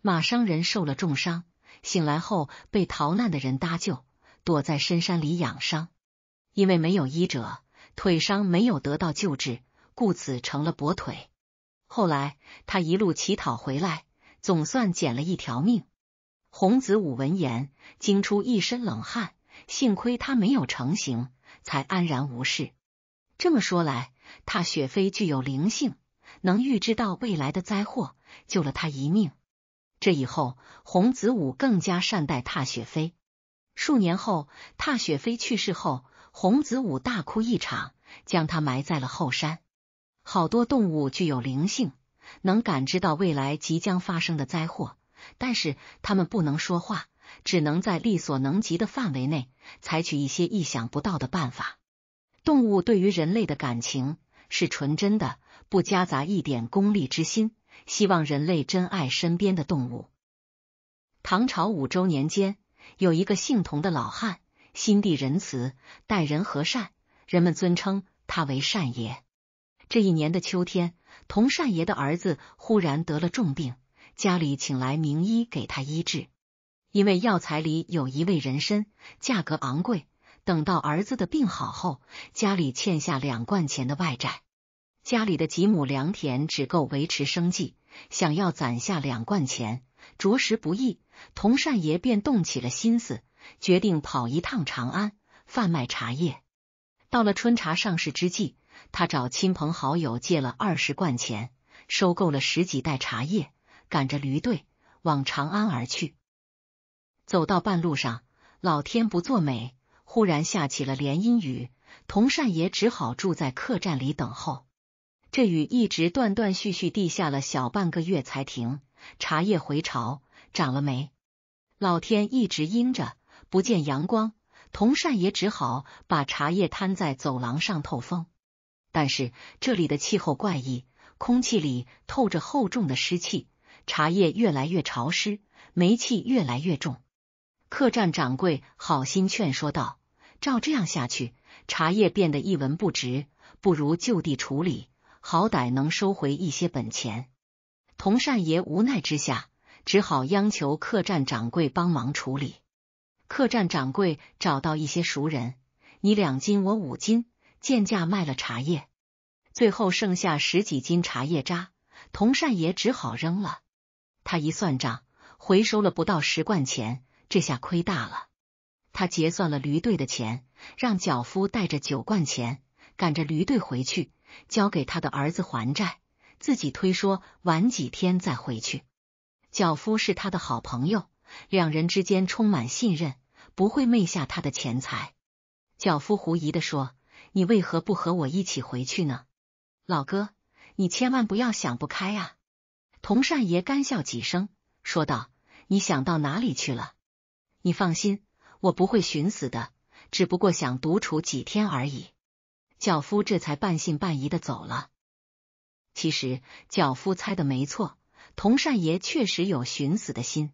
马商人受了重伤，醒来后被逃难的人搭救，躲在深山里养伤。因为没有医者，腿伤没有得到救治，故此成了跛腿。后来，他一路乞讨回来，总算捡了一条命。洪子武闻言惊出一身冷汗，幸亏他没有成形，才安然无事。这么说来，踏雪飞具有灵性，能预知到未来的灾祸，救了他一命。这以后，洪子武更加善待踏雪飞。数年后，踏雪飞去世后，洪子武大哭一场，将他埋在了后山。好多动物具有灵性，能感知到未来即将发生的灾祸，但是它们不能说话，只能在力所能及的范围内采取一些意想不到的办法。动物对于人类的感情是纯真的，不夹杂一点功利之心。希望人类珍爱身边的动物。唐朝五周年间，有一个姓童的老汉，心地仁慈，待人和善，人们尊称他为善爷。这一年的秋天，童善爷的儿子忽然得了重病，家里请来名医给他医治。因为药材里有一味人参，价格昂贵。等到儿子的病好后，家里欠下两贯钱的外债，家里的几亩良田只够维持生计，想要攒下两贯钱，着实不易。童善爷便动起了心思，决定跑一趟长安，贩卖茶叶。到了春茶上市之际。他找亲朋好友借了二十贯钱，收购了十几袋茶叶，赶着驴队往长安而去。走到半路上，老天不作美，忽然下起了连阴雨，童善爷只好住在客栈里等候。这雨一直断断续续地下了小半个月才停。茶叶回潮长了霉。老天一直阴着，不见阳光，童善爷只好把茶叶摊在走廊上透风。但是这里的气候怪异，空气里透着厚重的湿气，茶叶越来越潮湿，煤气越来越重。客栈掌柜好心劝说道：“照这样下去，茶叶变得一文不值，不如就地处理，好歹能收回一些本钱。”童善爷无奈之下，只好央求客栈掌柜帮忙处理。客栈掌柜找到一些熟人，你两斤，我五斤。贱价卖了茶叶，最后剩下十几斤茶叶渣，童善爷只好扔了。他一算账，回收了不到十贯钱，这下亏大了。他结算了驴队的钱，让脚夫带着九贯钱赶着驴队回去，交给他的儿子还债，自己推说晚几天再回去。脚夫是他的好朋友，两人之间充满信任，不会昧下他的钱财。脚夫狐疑的说。你为何不和我一起回去呢，老哥？你千万不要想不开啊！童善爷干笑几声，说道：“你想到哪里去了？你放心，我不会寻死的，只不过想独处几天而已。”脚夫这才半信半疑的走了。其实脚夫猜的没错，童善爷确实有寻死的心。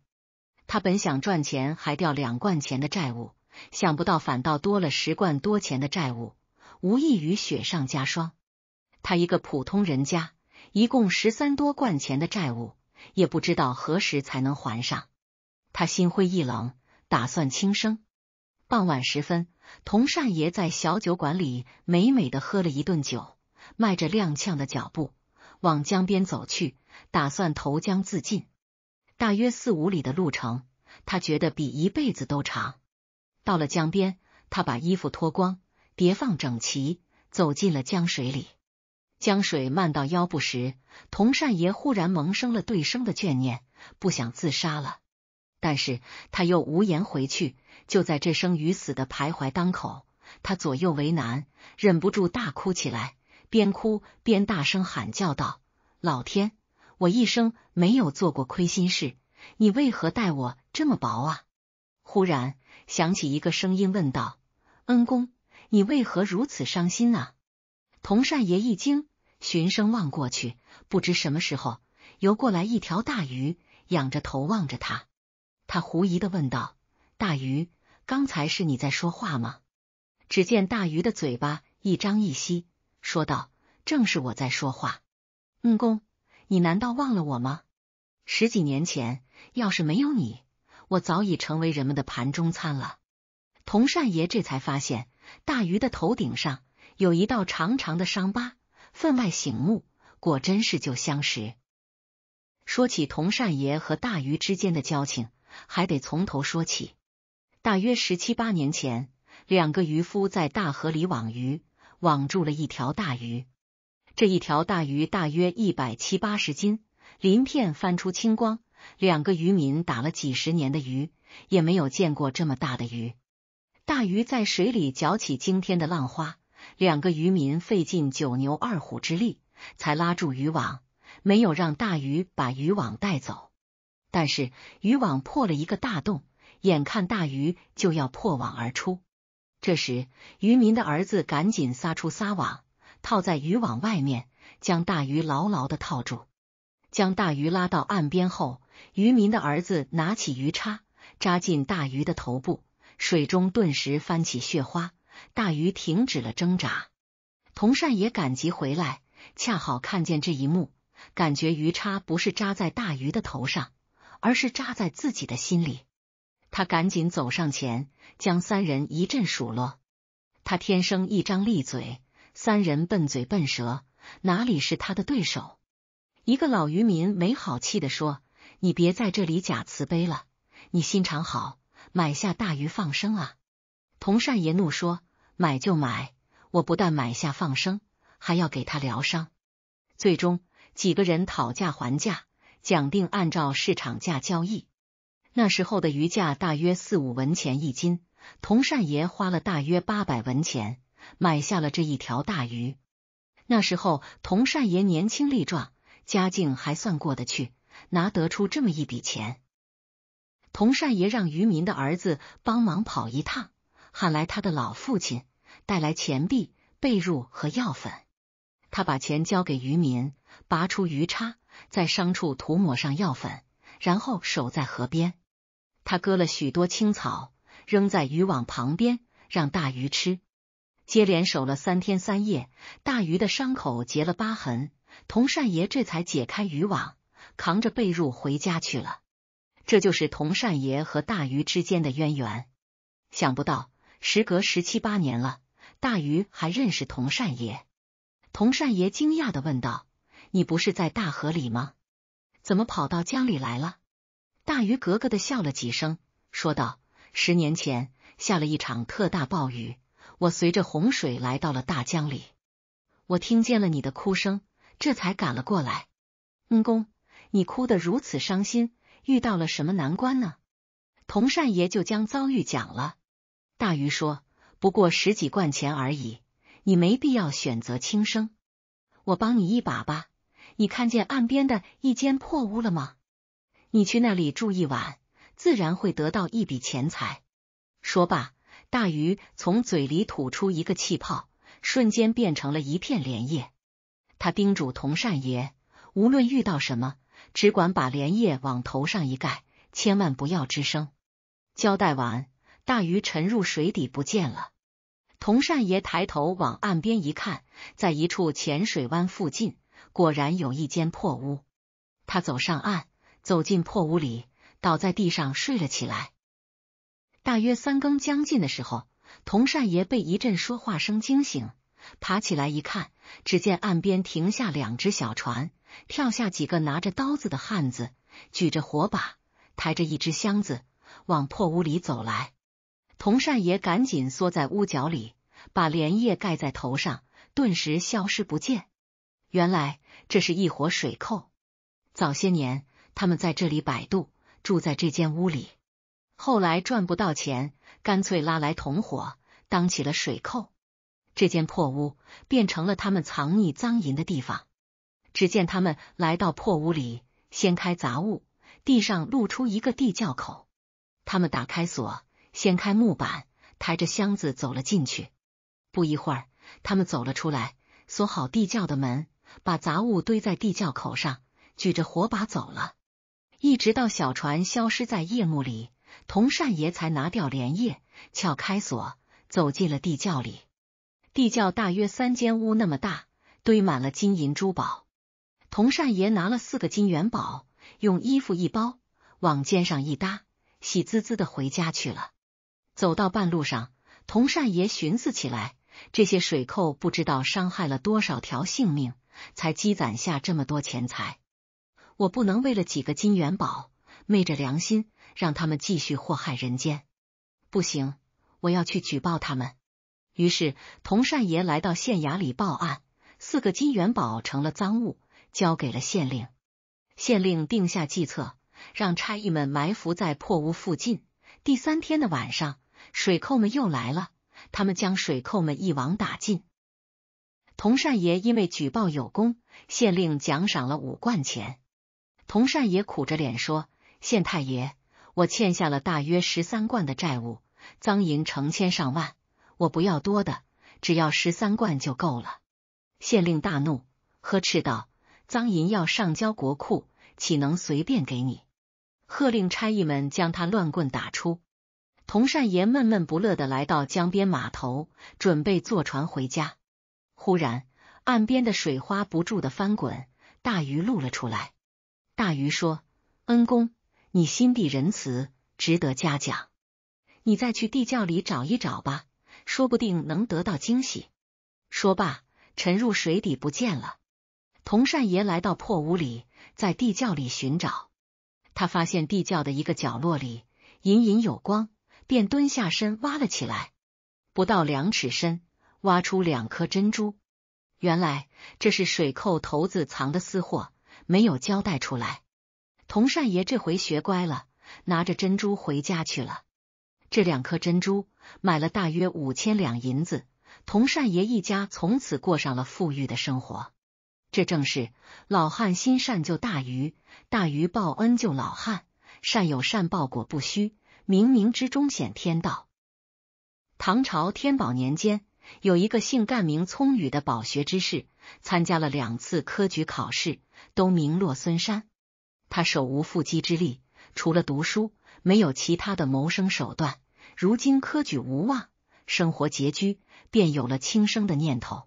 他本想赚钱还掉两贯钱的债务，想不到反倒多了十贯多钱的债务。无异于雪上加霜。他一个普通人家，一共十三多贯钱的债务，也不知道何时才能还上。他心灰意冷，打算轻生。傍晚时分，童善爷在小酒馆里美美的喝了一顿酒，迈着踉跄的脚步往江边走去，打算投江自尽。大约四五里的路程，他觉得比一辈子都长。到了江边，他把衣服脱光。叠放整齐，走进了江水里。江水漫到腰部时，童善爷忽然萌生了对生的眷念，不想自杀了。但是他又无颜回去，就在这生与死的徘徊当口，他左右为难，忍不住大哭起来，边哭边大声喊叫道：“老天，我一生没有做过亏心事，你为何待我这么薄啊？”忽然想起一个声音问道：“恩公。”你为何如此伤心啊？童善爷一惊，循声望过去，不知什么时候游过来一条大鱼，仰着头望着他。他狐疑的问道：“大鱼，刚才是你在说话吗？”只见大鱼的嘴巴一张一吸，说道：“正是我在说话。恩公，你难道忘了我吗？十几年前，要是没有你，我早已成为人们的盘中餐了。”童善爷这才发现。大鱼的头顶上有一道长长的伤疤，分外醒目。果真是旧相识。说起童善爷和大鱼之间的交情，还得从头说起。大约十七八年前，两个渔夫在大河里网鱼，网住了一条大鱼。这一条大鱼大约一百七八十斤，鳞片翻出青光。两个渔民打了几十年的鱼，也没有见过这么大的鱼。大鱼在水里搅起惊天的浪花，两个渔民费尽九牛二虎之力才拉住渔网，没有让大鱼把渔网带走。但是渔网破了一个大洞，眼看大鱼就要破网而出，这时渔民的儿子赶紧撒出撒网，套在渔网外面，将大鱼牢牢的套住。将大鱼拉到岸边后，渔民的儿子拿起鱼叉，扎进大鱼的头部。水中顿时翻起血花，大鱼停止了挣扎。童善也赶集回来，恰好看见这一幕，感觉鱼叉不是扎在大鱼的头上，而是扎在自己的心里。他赶紧走上前，将三人一阵数落。他天生一张利嘴，三人笨嘴笨舌，哪里是他的对手？一个老渔民没好气的说：“你别在这里假慈悲了，你心肠好。”买下大鱼放生啊！童善爷怒说：“买就买，我不但买下放生，还要给他疗伤。”最终几个人讨价还价，讲定按照市场价交易。那时候的鱼价大约四五文钱一斤，童善爷花了大约八百文钱买下了这一条大鱼。那时候童善爷年轻力壮，家境还算过得去，拿得出这么一笔钱。童善爷让渔民的儿子帮忙跑一趟，喊来他的老父亲，带来钱币、被褥和药粉。他把钱交给渔民，拔出鱼叉，在伤处涂抹上药粉，然后守在河边。他割了许多青草，扔在渔网旁边，让大鱼吃。接连守了三天三夜，大鱼的伤口结了疤痕。童善爷这才解开渔网，扛着被褥回家去了。这就是童善爷和大鱼之间的渊源。想不到，时隔十七八年了，大鱼还认识童善爷。童善爷惊讶的问道：“你不是在大河里吗？怎么跑到江里来了？”大鱼咯咯的笑了几声，说道：“十年前下了一场特大暴雨，我随着洪水来到了大江里。我听见了你的哭声，这才赶了过来。恩公，你哭得如此伤心。”遇到了什么难关呢？童善爷就将遭遇讲了。大鱼说：“不过十几贯钱而已，你没必要选择轻生。我帮你一把吧。你看见岸边的一间破屋了吗？你去那里住一晚，自然会得到一笔钱财。”说罢，大鱼从嘴里吐出一个气泡，瞬间变成了一片莲叶。他叮嘱童善爷：“无论遇到什么。”只管把莲叶往头上一盖，千万不要吱声。交代完，大鱼沉入水底不见了。童善爷抬头往岸边一看，在一处浅水湾附近，果然有一间破屋。他走上岸，走进破屋里，倒在地上睡了起来。大约三更将近的时候，童善爷被一阵说话声惊醒，爬起来一看，只见岸边停下两只小船。跳下几个拿着刀子的汉子，举着火把，抬着一只箱子往破屋里走来。童善爷赶紧缩在屋角里，把莲叶盖在头上，顿时消失不见。原来这是一伙水寇。早些年他们在这里摆渡，住在这间屋里。后来赚不到钱，干脆拉来同伙，当起了水寇。这间破屋变成了他们藏匿赃银的地方。只见他们来到破屋里，掀开杂物，地上露出一个地窖口。他们打开锁，掀开木板，抬着箱子走了进去。不一会儿，他们走了出来，锁好地窖的门，把杂物堆在地窖口上，举着火把走了。一直到小船消失在夜幕里，童善爷才拿掉莲叶，撬开锁，走进了地窖里。地窖大约三间屋那么大，堆满了金银珠宝。童善爷拿了四个金元宝，用衣服一包，往肩上一搭，喜滋滋的回家去了。走到半路上，童善爷寻思起来：这些水寇不知道伤害了多少条性命，才积攒下这么多钱财。我不能为了几个金元宝昧着良心让他们继续祸害人间。不行，我要去举报他们。于是，童善爷来到县衙里报案，四个金元宝成了赃物。交给了县令，县令定下计策，让差役们埋伏在破屋附近。第三天的晚上，水寇们又来了，他们将水寇们一网打尽。童善爷因为举报有功，县令奖赏了五贯钱。童善爷苦着脸说：“县太爷，我欠下了大约十三贯的债务，赃银成千上万，我不要多的，只要十三贯就够了。”县令大怒，呵斥道。赃银要上交国库，岂能随便给你？喝令差役们将他乱棍打出。童善爷闷闷不乐的来到江边码头，准备坐船回家。忽然，岸边的水花不住的翻滚，大鱼露了出来。大鱼说：“恩公，你心地仁慈，值得嘉奖。你再去地窖里找一找吧，说不定能得到惊喜。”说罢，沉入水底不见了。童善爷来到破屋里，在地窖里寻找。他发现地窖的一个角落里隐隐有光，便蹲下身挖了起来。不到两尺深，挖出两颗珍珠。原来这是水寇头子藏的私货，没有交代出来。童善爷这回学乖了，拿着珍珠回家去了。这两颗珍珠买了大约五千两银子，童善爷一家从此过上了富裕的生活。这正是老汉心善救大鱼，大鱼报恩救老汉，善有善报，果不虚。冥冥之中显天道。唐朝天宝年间，有一个姓干名聪宇的饱学之士，参加了两次科举考试，都名落孙山。他手无缚鸡之力，除了读书，没有其他的谋生手段。如今科举无望，生活拮据，便有了轻生的念头。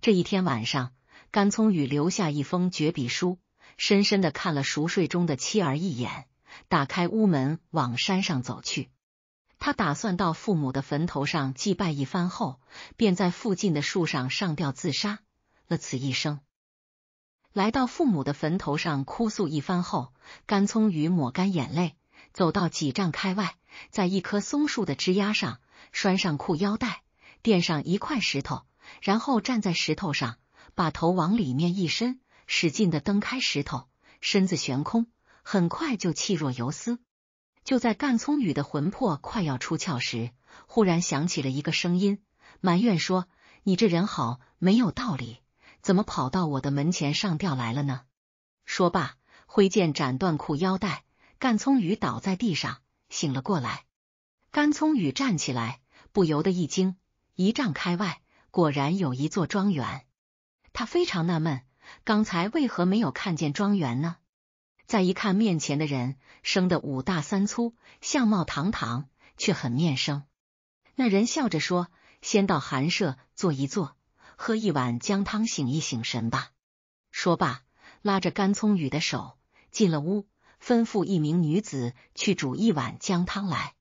这一天晚上。甘聪宇留下一封绝笔书，深深的看了熟睡中的妻儿一眼，打开屋门往山上走去。他打算到父母的坟头上祭拜一番后，便在附近的树上上吊自杀，了此一生。来到父母的坟头上哭诉一番后，甘聪宇抹干眼泪，走到几丈开外，在一棵松树的枝丫上拴上裤腰带，垫上一块石头，然后站在石头上。把头往里面一伸，使劲的蹬开石头，身子悬空，很快就气若游丝。就在干聪宇的魂魄快要出窍时，忽然响起了一个声音，埋怨说：“你这人好没有道理，怎么跑到我的门前上吊来了呢？”说罢，挥剑斩断裤腰带，干聪宇倒在地上，醒了过来。干聪宇站起来，不由得一惊，一丈开外果然有一座庄园。他非常纳闷，刚才为何没有看见庄园呢？再一看，面前的人生得五大三粗，相貌堂堂，却很面生。那人笑着说：“先到寒舍坐一坐，喝一碗姜汤，醒一醒神吧。”说罢，拉着甘葱雨的手进了屋，吩咐一名女子去煮一碗姜汤来。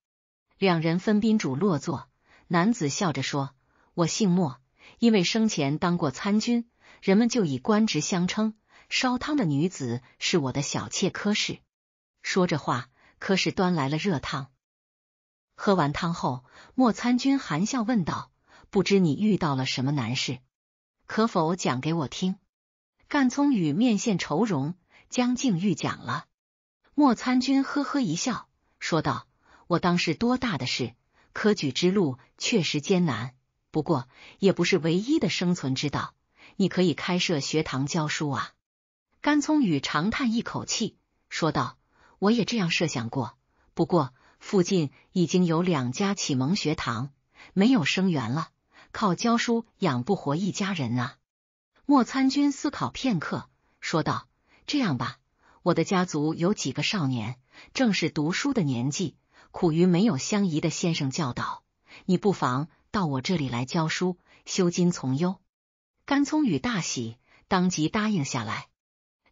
两人分宾主落座，男子笑着说：“我姓莫，因为生前当过参军。”人们就以官职相称，烧汤的女子是我的小妾。科室说着话，科室端来了热汤。喝完汤后，莫参军含笑问道：“不知你遇到了什么难事，可否讲给我听？”干聪与面现愁容，将境遇讲了。莫参军呵呵一笑，说道：“我当是多大的事？科举之路确实艰难，不过也不是唯一的生存之道。”你可以开设学堂教书啊！甘聪宇长叹一口气说道：“我也这样设想过，不过附近已经有两家启蒙学堂，没有生源了，靠教书养不活一家人啊。”莫参军思考片刻说道：“这样吧，我的家族有几个少年，正是读书的年纪，苦于没有相宜的先生教导，你不妨到我这里来教书，修金从优。”甘聪宇大喜，当即答应下来。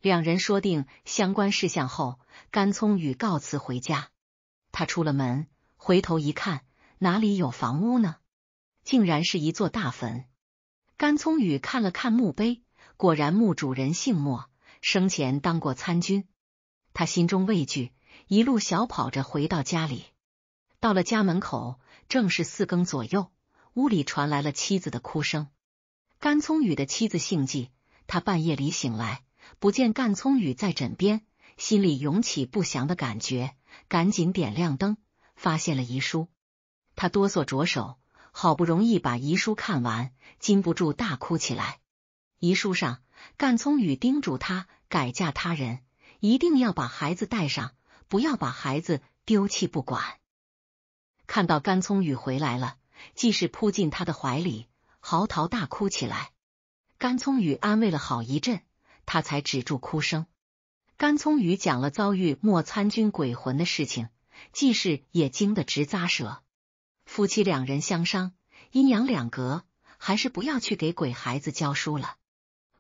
两人说定相关事项后，甘聪宇告辞回家。他出了门，回头一看，哪里有房屋呢？竟然是一座大坟。甘聪宇看了看墓碑，果然墓主人姓莫，生前当过参军。他心中畏惧，一路小跑着回到家里。到了家门口，正是四更左右，屋里传来了妻子的哭声。甘聪宇的妻子姓季，她半夜里醒来，不见甘聪宇在枕边，心里涌起不祥的感觉，赶紧点亮灯，发现了遗书。他哆嗦着手，好不容易把遗书看完，禁不住大哭起来。遗书上，甘聪宇叮嘱他改嫁他人，一定要把孩子带上，不要把孩子丢弃不管。看到甘聪宇回来了，季氏扑进他的怀里。嚎啕大哭起来，甘聪宇安慰了好一阵，他才止住哭声。甘聪宇讲了遭遇莫参军鬼魂的事情，季氏也惊得直咂舌。夫妻两人相商，阴阳两隔，还是不要去给鬼孩子教书了。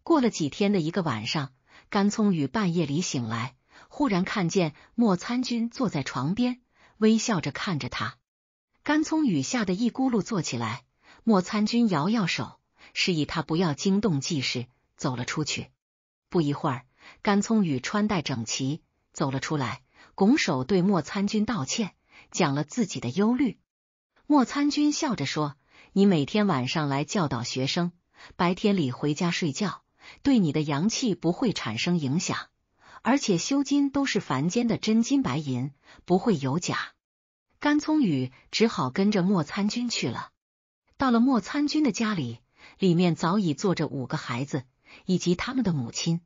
过了几天的一个晚上，甘聪宇半夜里醒来，忽然看见莫参军坐在床边，微笑着看着他。甘聪宇吓得一咕噜坐起来。莫参军摇摇手，示意他不要惊动季氏，走了出去。不一会儿，甘聪宇穿戴整齐走了出来，拱手对莫参军道歉，讲了自己的忧虑。莫参军笑着说：“你每天晚上来教导学生，白天里回家睡觉，对你的阳气不会产生影响。而且修金都是凡间的真金白银，不会有假。”甘聪宇只好跟着莫参军去了。到了莫参军的家里，里面早已坐着五个孩子以及他们的母亲。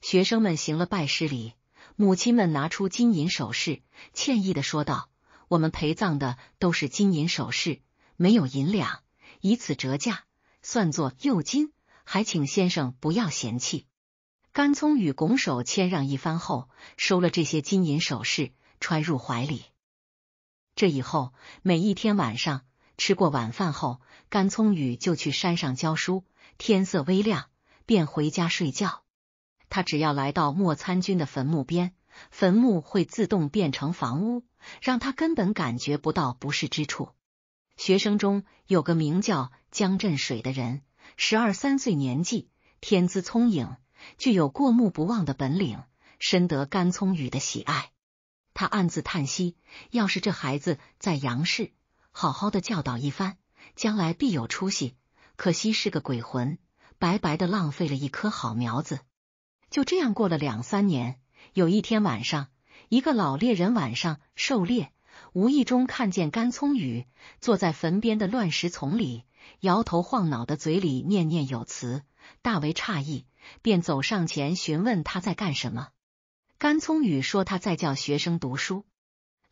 学生们行了拜师礼，母亲们拿出金银首饰，歉意的说道：“我们陪葬的都是金银首饰，没有银两，以此折价，算作右金，还请先生不要嫌弃。”甘聪与拱手谦让一番后，收了这些金银首饰，揣入怀里。这以后，每一天晚上。吃过晚饭后，甘聪宇就去山上教书。天色微亮，便回家睡觉。他只要来到莫参军的坟墓边，坟墓会自动变成房屋，让他根本感觉不到不适之处。学生中有个名叫江振水的人，十二三岁年纪，天资聪颖，具有过目不忘的本领，深得甘聪宇的喜爱。他暗自叹息，要是这孩子在杨氏。好好的教导一番，将来必有出息。可惜是个鬼魂，白白的浪费了一颗好苗子。就这样过了两三年。有一天晚上，一个老猎人晚上狩猎，无意中看见甘葱雨坐在坟边的乱石丛里，摇头晃脑的，嘴里念念有词，大为诧异，便走上前询问他在干什么。甘葱雨说他在教学生读书。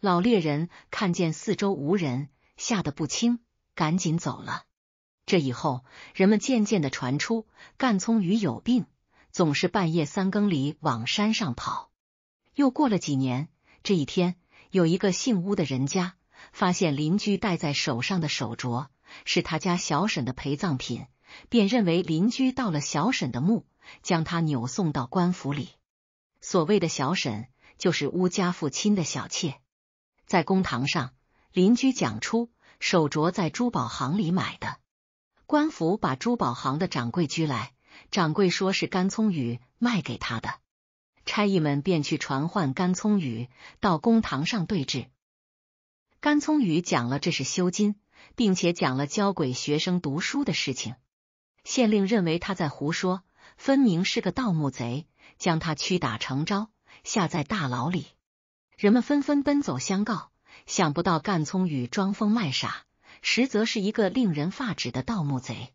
老猎人看见四周无人。吓得不轻，赶紧走了。这以后，人们渐渐的传出干葱鱼有病，总是半夜三更里往山上跑。又过了几年，这一天，有一个姓乌的人家发现邻居戴在手上的手镯是他家小沈的陪葬品，便认为邻居到了小沈的墓，将他扭送到官府里。所谓的小沈，就是乌家父亲的小妾。在公堂上。邻居讲出手镯在珠宝行里买的，官府把珠宝行的掌柜拘来，掌柜说是甘聪宇卖给他的，差役们便去传唤甘聪宇到公堂上对质。甘聪宇讲了这是修金，并且讲了教鬼学生读书的事情。县令认为他在胡说，分明是个盗墓贼，将他屈打成招，下在大牢里。人们纷纷奔走相告。想不到甘葱与装疯卖傻，实则是一个令人发指的盗墓贼。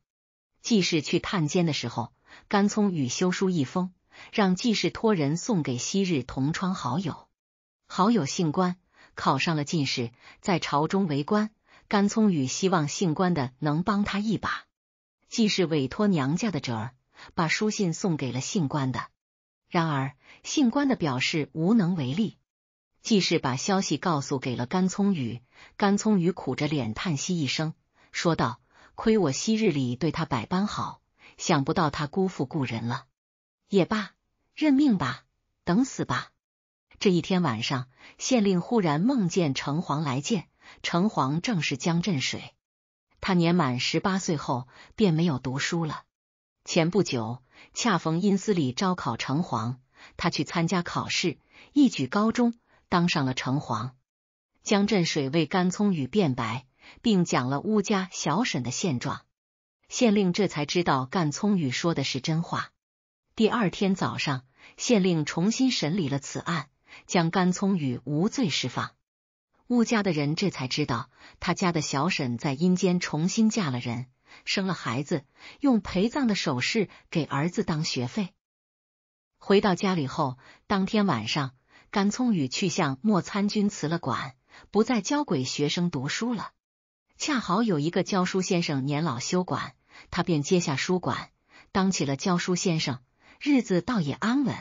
季氏去探监的时候，甘葱与修书一封，让季氏托人送给昔日同窗好友。好友姓关，考上了进士，在朝中为官。甘葱与希望姓关的能帮他一把。季氏委托娘家的侄儿把书信送给了姓关的，然而姓关的表示无能为力。既是把消息告诉给了甘聪宇，甘聪宇苦着脸叹息一声，说道：“亏我昔日里对他百般好，想不到他辜负故人了。也罢，认命吧，等死吧。”这一天晚上，县令忽然梦见城隍来见，城隍正是江镇水。他年满十八岁后便没有读书了。前不久，恰逢阴司里招考城隍，他去参加考试，一举高中。当上了城隍，江镇水为甘聪宇辩白，并讲了乌家小沈的现状，县令这才知道甘聪宇说的是真话。第二天早上，县令重新审理了此案，将甘聪宇无罪释放。乌家的人这才知道，他家的小沈在阴间重新嫁了人，生了孩子，用陪葬的首饰给儿子当学费。回到家里后，当天晚上。甘聪宇去向莫参军辞了馆，不再教鬼学生读书了。恰好有一个教书先生年老休馆，他便接下书馆，当起了教书先生，日子倒也安稳。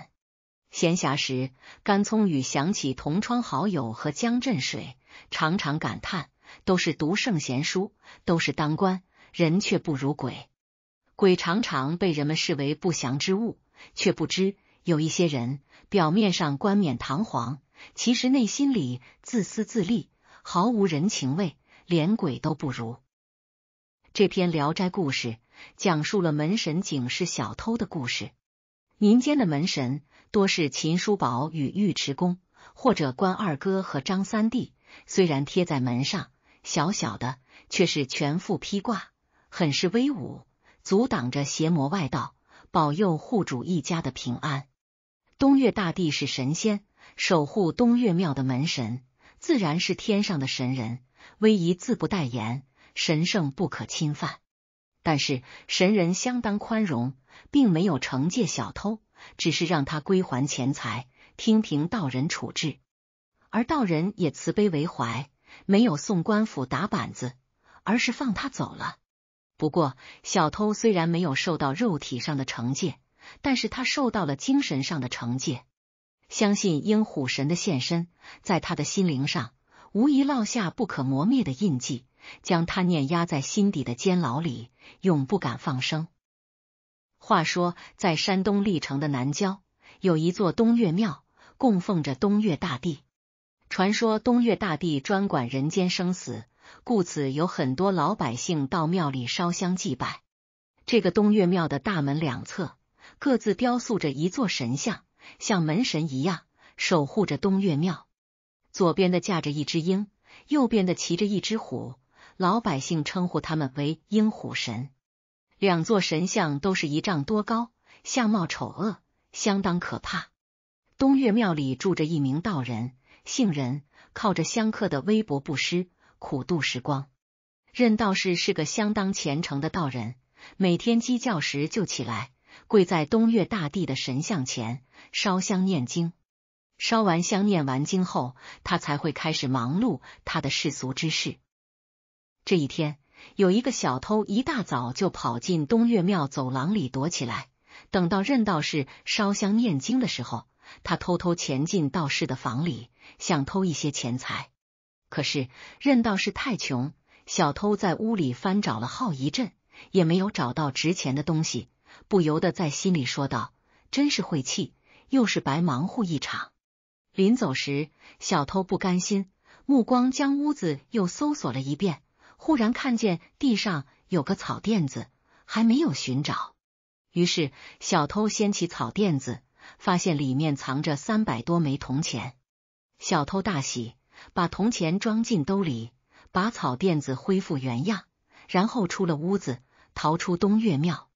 闲暇时，甘聪宇想起同窗好友和江振水，常常感叹：都是读圣贤书，都是当官，人却不如鬼。鬼常常被人们视为不祥之物，却不知。有一些人表面上冠冕堂皇，其实内心里自私自利，毫无人情味，连鬼都不如。这篇《聊斋故事》讲述了门神警示小偷的故事。民间的门神多是秦叔宝与尉迟恭，或者关二哥和张三弟。虽然贴在门上，小小的，却是全副披挂，很是威武，阻挡着邪魔外道，保佑户主一家的平安。东岳大帝是神仙，守护东岳庙的门神自然是天上的神人，威仪自不待言，神圣不可侵犯。但是神人相当宽容，并没有惩戒小偷，只是让他归还钱财，听凭道人处置。而道人也慈悲为怀，没有送官府打板子，而是放他走了。不过小偷虽然没有受到肉体上的惩戒。但是他受到了精神上的惩戒，相信鹰虎神的现身，在他的心灵上无疑烙下不可磨灭的印记，将贪念压在心底的监牢里，永不敢放生。话说，在山东历城的南郊，有一座东岳庙，供奉着东岳大帝。传说东岳大帝专管人间生死，故此有很多老百姓到庙里烧香祭拜。这个东岳庙的大门两侧。各自雕塑着一座神像，像门神一样守护着东岳庙。左边的架着一只鹰，右边的骑着一只虎，老百姓称呼他们为鹰虎神。两座神像都是一丈多高，相貌丑恶，相当可怕。东岳庙里住着一名道人，姓任，靠着香客的微薄布施苦度时光。任道士是个相当虔诚的道人，每天鸡叫时就起来。跪在东岳大帝的神像前烧香念经，烧完香念完经后，他才会开始忙碌他的世俗之事。这一天，有一个小偷一大早就跑进东岳庙走廊里躲起来，等到任道士烧香念经的时候，他偷偷潜进道士的房里，想偷一些钱财。可是任道士太穷，小偷在屋里翻找了好一阵，也没有找到值钱的东西。不由得在心里说道：“真是晦气，又是白忙活一场。”临走时，小偷不甘心，目光将屋子又搜索了一遍。忽然看见地上有个草垫子，还没有寻找，于是小偷掀起草垫子，发现里面藏着三百多枚铜钱。小偷大喜，把铜钱装进兜里，把草垫子恢复原样，然后出了屋子，逃出东岳庙。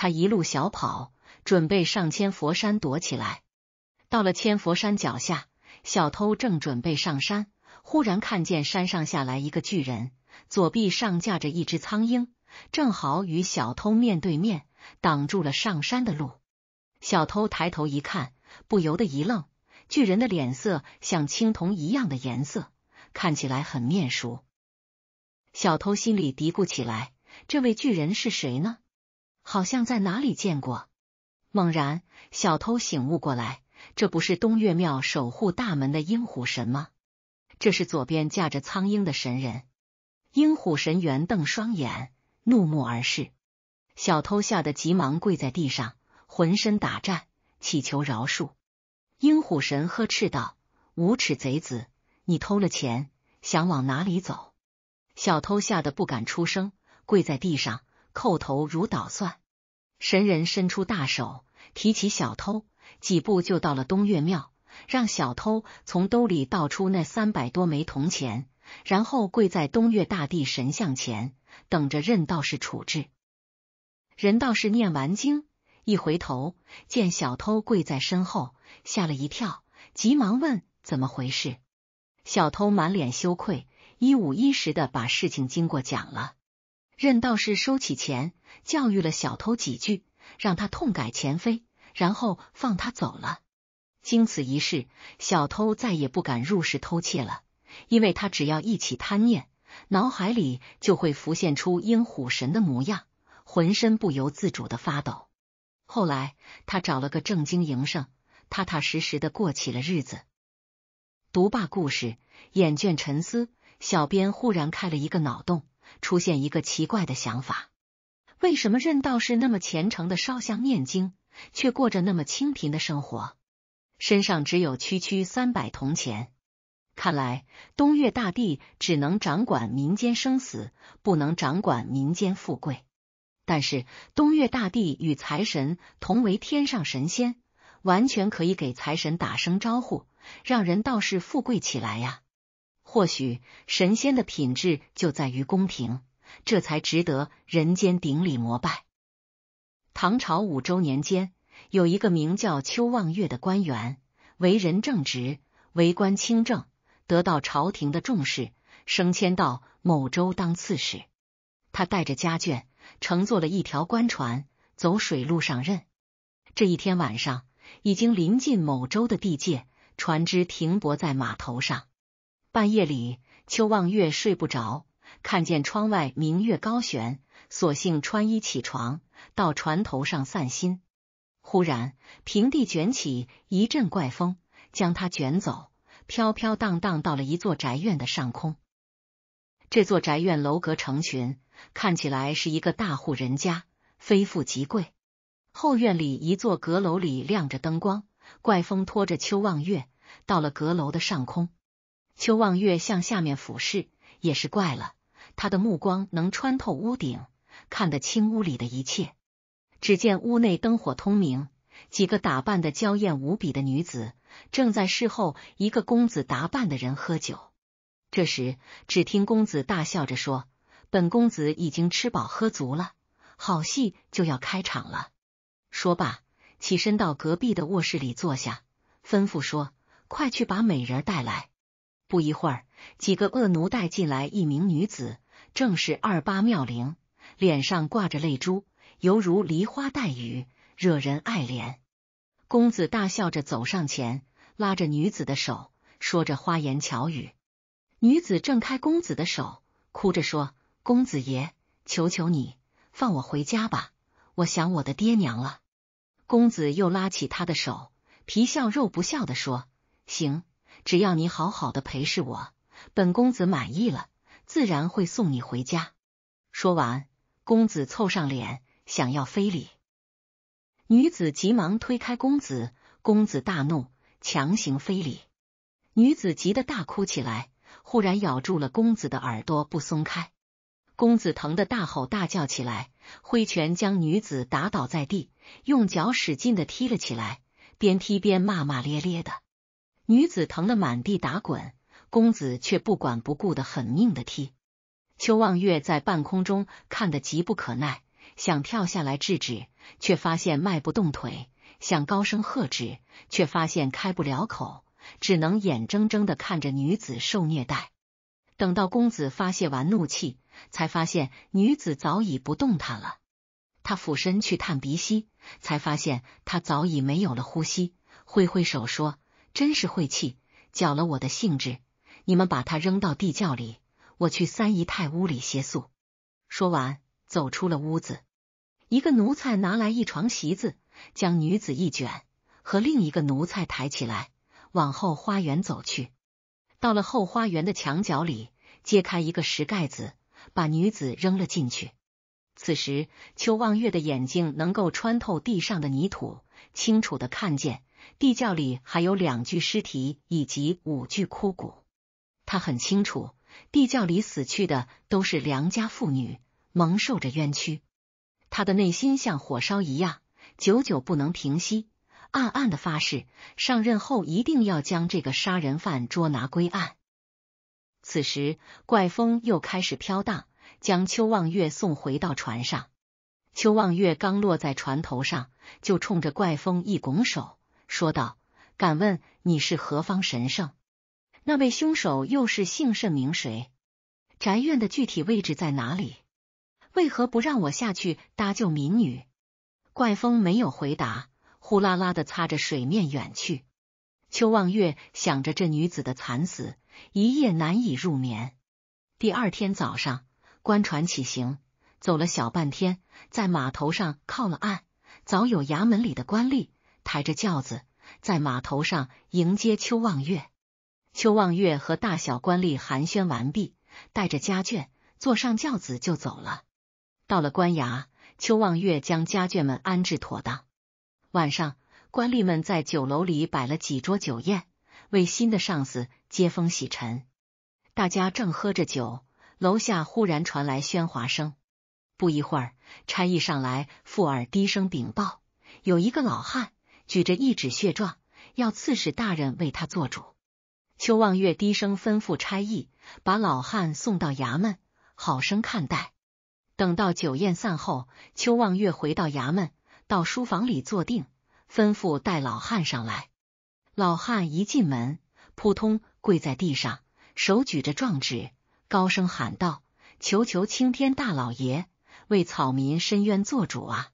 他一路小跑，准备上千佛山躲起来。到了千佛山脚下，小偷正准备上山，忽然看见山上下来一个巨人，左臂上架着一只苍鹰，正好与小偷面对面，挡住了上山的路。小偷抬头一看，不由得一愣，巨人的脸色像青铜一样的颜色，看起来很面熟。小偷心里嘀咕起来：“这位巨人是谁呢？”好像在哪里见过。猛然，小偷醒悟过来，这不是东岳庙守护大门的鹰虎神吗？这是左边架着苍鹰的神人。鹰虎神圆瞪双眼，怒目而视。小偷吓得急忙跪在地上，浑身打颤，祈求饶恕。鹰虎神呵斥道：“无耻贼子，你偷了钱，想往哪里走？”小偷吓得不敢出声，跪在地上，叩头如捣蒜。神人伸出大手，提起小偷，几步就到了东岳庙，让小偷从兜里倒出那三百多枚铜钱，然后跪在东岳大帝神像前，等着任道士处置。任道士念完经，一回头见小偷跪在身后，吓了一跳，急忙问怎么回事。小偷满脸羞愧，一五一十的把事情经过讲了。任道士收起钱，教育了小偷几句，让他痛改前非，然后放他走了。经此一事，小偷再也不敢入室偷窃了，因为他只要一起贪念，脑海里就会浮现出鹰虎神的模样，浑身不由自主的发抖。后来，他找了个正经营生，踏踏实实的过起了日子。读罢故事，眼倦沉思，小编忽然开了一个脑洞。出现一个奇怪的想法：为什么任道士那么虔诚的烧香念经，却过着那么清贫的生活，身上只有区区三百铜钱？看来东岳大帝只能掌管民间生死，不能掌管民间富贵。但是东岳大帝与财神同为天上神仙，完全可以给财神打声招呼，让人道士富贵起来呀。或许神仙的品质就在于宫廷，这才值得人间顶礼膜拜。唐朝五周年间，有一个名叫邱望月的官员，为人正直，为官清正，得到朝廷的重视，升迁到某州当刺史。他带着家眷乘坐了一条官船，走水路上任。这一天晚上，已经临近某州的地界，船只停泊在码头上。半夜里，秋望月睡不着，看见窗外明月高悬，索性穿衣起床，到船头上散心。忽然，平地卷起一阵怪风，将他卷走，飘飘荡荡到了一座宅院的上空。这座宅院楼阁成群，看起来是一个大户人家，非富即贵。后院里一座阁楼里亮着灯光，怪风拖着秋望月到了阁楼的上空。秋望月向下面俯视，也是怪了他的目光能穿透屋顶，看得清屋里的一切。只见屋内灯火通明，几个打扮的娇艳无比的女子正在侍候一个公子打扮的人喝酒。这时，只听公子大笑着说：“本公子已经吃饱喝足了，好戏就要开场了。”说罢，起身到隔壁的卧室里坐下，吩咐说：“快去把美人带来。”不一会儿，几个恶奴带进来一名女子，正是二八妙龄，脸上挂着泪珠，犹如梨花带雨，惹人爱怜。公子大笑着走上前，拉着女子的手，说着花言巧语。女子挣开公子的手，哭着说：“公子爷，求求你放我回家吧，我想我的爹娘了。”公子又拉起她的手，皮笑肉不笑的说：“行。”只要你好好的陪侍我，本公子满意了，自然会送你回家。说完，公子凑上脸想要非礼，女子急忙推开公子，公子大怒，强行非礼，女子急得大哭起来，忽然咬住了公子的耳朵不松开，公子疼得大吼大叫起来，挥拳将女子打倒在地，用脚使劲的踢了起来，边踢边骂骂咧咧的。女子疼得满地打滚，公子却不管不顾的狠命的踢。秋望月在半空中看得急不可耐，想跳下来制止，却发现迈不动腿；想高声喝止，却发现开不了口，只能眼睁睁的看着女子受虐待。等到公子发泄完怒气，才发现女子早已不动弹了。他俯身去探鼻息，才发现他早已没有了呼吸。挥挥手说。真是晦气，搅了我的兴致。你们把她扔到地窖里，我去三姨太屋里歇宿。说完，走出了屋子。一个奴才拿来一床席子，将女子一卷，和另一个奴才抬起来，往后花园走去。到了后花园的墙角里，揭开一个石盖子，把女子扔了进去。此时，秋望月的眼睛能够穿透地上的泥土，清楚的看见。地窖里还有两具尸体以及五具枯骨，他很清楚，地窖里死去的都是良家妇女，蒙受着冤屈。他的内心像火烧一样，久久不能平息，暗暗的发誓，上任后一定要将这个杀人犯捉拿归案。此时，怪风又开始飘荡，将邱望月送回到船上。邱望月刚落在船头上，就冲着怪风一拱手。说道：“敢问你是何方神圣？那位凶手又是姓甚名谁？宅院的具体位置在哪里？为何不让我下去搭救民女？”怪风没有回答，呼啦啦的擦着水面远去。邱望月想着这女子的惨死，一夜难以入眠。第二天早上，官船起行，走了小半天，在码头上靠了岸，早有衙门里的官吏。抬着轿子在码头上迎接邱望月，邱望月和大小官吏寒暄完毕，带着家眷坐上轿子就走了。到了官衙，邱望月将家眷们安置妥当。晚上，官吏们在酒楼里摆了几桌酒宴，为新的上司接风洗尘。大家正喝着酒，楼下忽然传来喧哗声。不一会儿，差役上来，附耳低声禀报，有一个老汉。举着一纸血状，要刺史大人为他做主。邱望月低声吩咐差役，把老汉送到衙门，好生看待。等到酒宴散后，邱望月回到衙门，到书房里坐定，吩咐带老汉上来。老汉一进门，扑通跪在地上，手举着状纸，高声喊道：“求求青天大老爷，为草民伸冤做主啊！”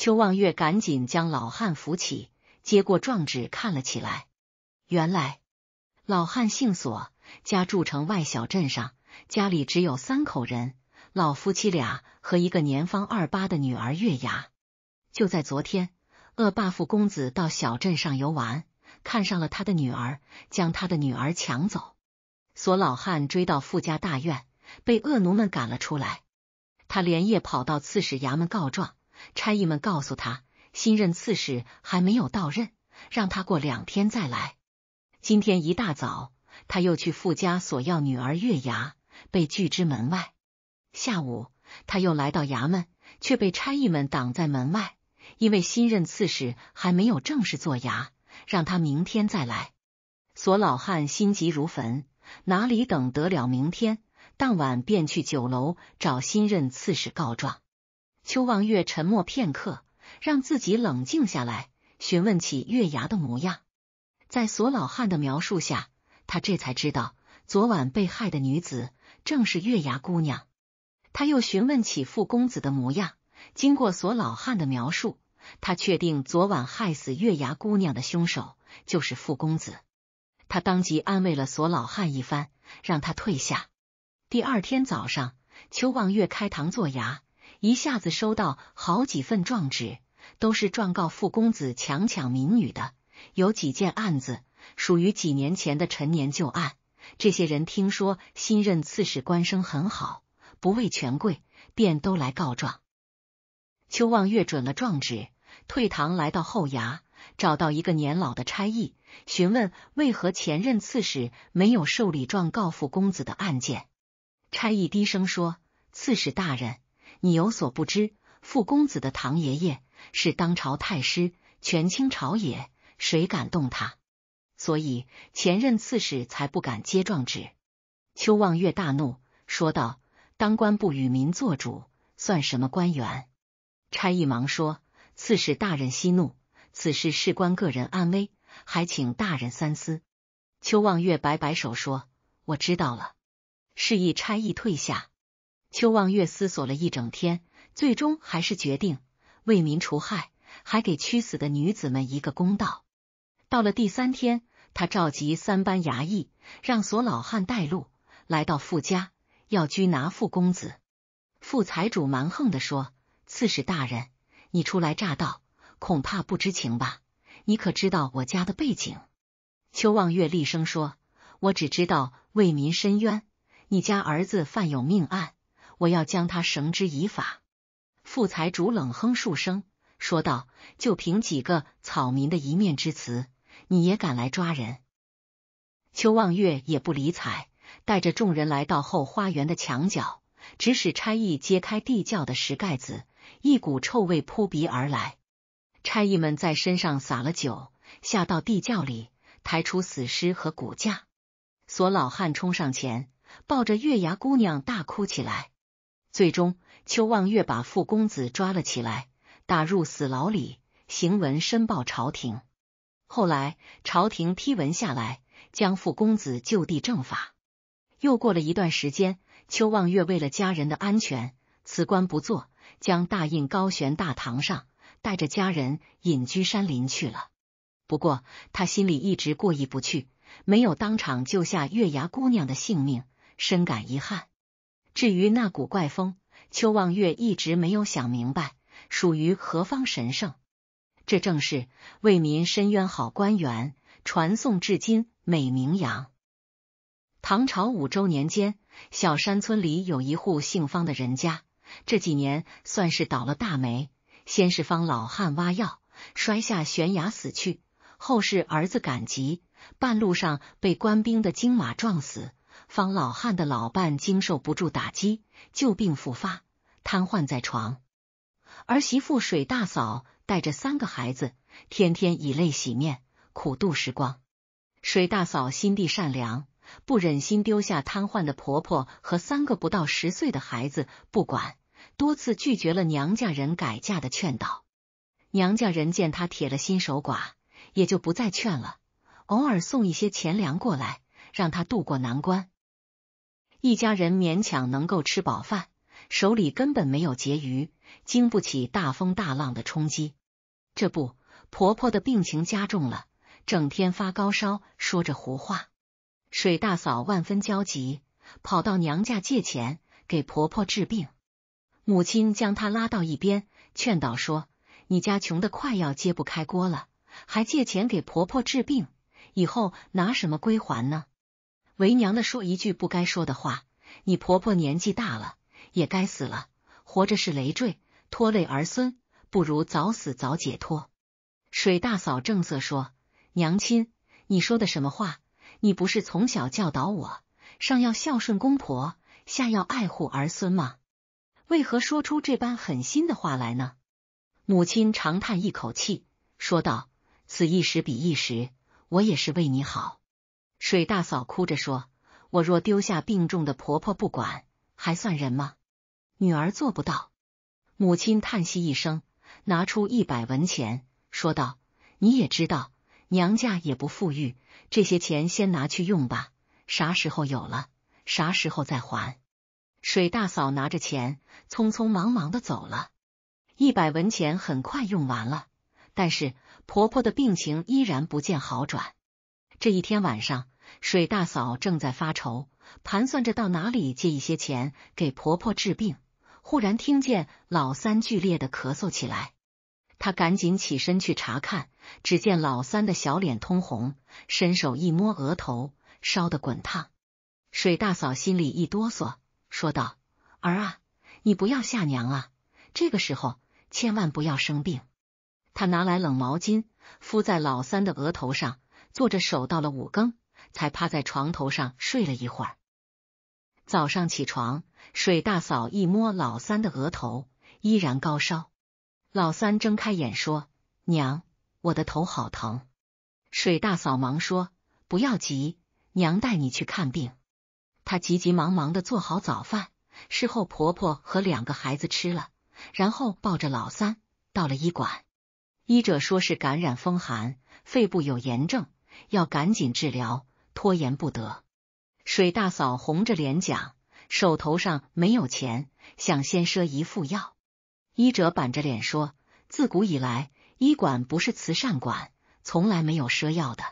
邱望月赶紧将老汉扶起，接过状纸看了起来。原来，老汉姓索，家住城外小镇上，家里只有三口人，老夫妻俩和一个年方二八的女儿月牙。就在昨天，恶霸富公子到小镇上游玩，看上了他的女儿，将他的女儿抢走。索老汉追到傅家大院，被恶奴们赶了出来。他连夜跑到刺史衙门告状。差役们告诉他，新任刺史还没有到任，让他过两天再来。今天一大早，他又去傅家索要女儿月牙，被拒之门外。下午他又来到衙门，却被差役们挡在门外，因为新任刺史还没有正式做衙，让他明天再来。索老汉心急如焚，哪里等得了明天？当晚便去酒楼找新任刺史告状。秋望月沉默片刻，让自己冷静下来，询问起月牙的模样。在索老汉的描述下，他这才知道昨晚被害的女子正是月牙姑娘。他又询问起傅公子的模样，经过索老汉的描述，他确定昨晚害死月牙姑娘的凶手就是傅公子。他当即安慰了索老汉一番，让他退下。第二天早上，秋望月开堂做牙。一下子收到好几份状纸，都是状告傅公子强抢民女的。有几件案子属于几年前的陈年旧案。这些人听说新任刺史官声很好，不畏权贵，便都来告状。秋望月准了状纸，退堂来到后衙，找到一个年老的差役，询问为何前任刺史没有受理状告傅公子的案件。差役低声说：“刺史大人。”你有所不知，傅公子的堂爷爷是当朝太师，权倾朝野，谁敢动他？所以前任刺史才不敢接状纸。邱望月大怒，说道：“当官不与民做主，算什么官员？”差役忙说：“刺史大人息怒，此事事关个人安危，还请大人三思。”邱望月摆摆手说：“我知道了。”示意差役退下。秋望月思索了一整天，最终还是决定为民除害，还给屈死的女子们一个公道。到了第三天，他召集三班衙役，让索老汉带路，来到傅家，要拘拿傅公子。傅财主蛮横的说：“刺史大人，你初来乍到，恐怕不知情吧？你可知道我家的背景？”秋望月厉声说：“我只知道为民伸冤，你家儿子犯有命案。”我要将他绳之以法。”副财主冷哼数声，说道：“就凭几个草民的一面之词，你也敢来抓人？”邱望月也不理睬，带着众人来到后花园的墙角，指使差役揭开地窖的石盖子，一股臭味扑鼻而来。差役们在身上撒了酒，下到地窖里，抬出死尸和骨架。索老汉冲上前，抱着月牙姑娘大哭起来。最终，邱望月把傅公子抓了起来，打入死牢里，行文申报朝廷。后来，朝廷批文下来，将傅公子就地正法。又过了一段时间，邱望月为了家人的安全，辞官不做，将大印高悬大堂上，带着家人隐居山林去了。不过，他心里一直过意不去，没有当场救下月牙姑娘的性命，深感遗憾。至于那股怪风，邱望月一直没有想明白，属于何方神圣？这正是为民伸冤好官员，传颂至今美名扬。唐朝五周年间，小山村里有一户姓方的人家，这几年算是倒了大霉。先是方老汉挖药摔下悬崖死去，后是儿子赶集半路上被官兵的金马撞死。方老汉的老伴经受不住打击，旧病复发，瘫痪在床。儿媳妇水大嫂带着三个孩子，天天以泪洗面，苦度时光。水大嫂心地善良，不忍心丢下瘫痪的婆婆和三个不到十岁的孩子不管，多次拒绝了娘家人改嫁的劝导。娘家人见她铁了心守寡，也就不再劝了，偶尔送一些钱粮过来，让她渡过难关。一家人勉强能够吃饱饭，手里根本没有结余，经不起大风大浪的冲击。这不，婆婆的病情加重了，整天发高烧，说着胡话。水大嫂万分焦急，跑到娘家借钱给婆婆治病。母亲将她拉到一边，劝导说：“你家穷的快要揭不开锅了，还借钱给婆婆治病，以后拿什么归还呢？”为娘的说一句不该说的话，你婆婆年纪大了，也该死了，活着是累赘，拖累儿孙，不如早死早解脱。水大嫂正色说：“娘亲，你说的什么话？你不是从小教导我，上要孝顺公婆，下要爱护儿孙吗？为何说出这般狠心的话来呢？”母亲长叹一口气，说道：“此一时彼一时，我也是为你好。”水大嫂哭着说：“我若丢下病重的婆婆不管，还算人吗？女儿做不到。”母亲叹息一声，拿出一百文钱，说道：“你也知道，娘家也不富裕，这些钱先拿去用吧，啥时候有了，啥时候再还。”水大嫂拿着钱，匆匆忙忙的走了。一百文钱很快用完了，但是婆婆的病情依然不见好转。这一天晚上，水大嫂正在发愁，盘算着到哪里借一些钱给婆婆治病。忽然听见老三剧烈的咳嗽起来，她赶紧起身去查看，只见老三的小脸通红，伸手一摸额头，烧得滚烫。水大嫂心里一哆嗦，说道：“儿啊，你不要吓娘啊！这个时候千万不要生病。”她拿来冷毛巾敷在老三的额头上。坐着守到了五更，才趴在床头上睡了一会儿。早上起床，水大嫂一摸老三的额头，依然高烧。老三睁开眼说：“娘，我的头好疼。”水大嫂忙说：“不要急，娘带你去看病。”她急急忙忙的做好早饭，事后婆婆和两个孩子吃了，然后抱着老三到了医馆。医者说是感染风寒，肺部有炎症。要赶紧治疗，拖延不得。水大嫂红着脸讲，手头上没有钱，想先赊一副药。医者板着脸说：“自古以来，医馆不是慈善馆，从来没有赊药的。”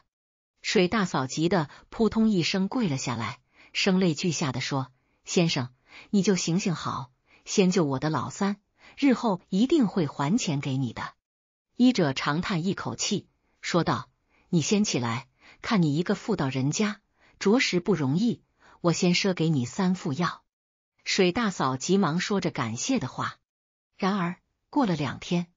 水大嫂急得扑通一声跪了下来，声泪俱下的说：“先生，你就行行好，先救我的老三，日后一定会还钱给你的。”医者长叹一口气，说道。你先起来，看你一个妇道人家，着实不容易。我先赊给你三副药。水大嫂急忙说着感谢的话。然而过了两天，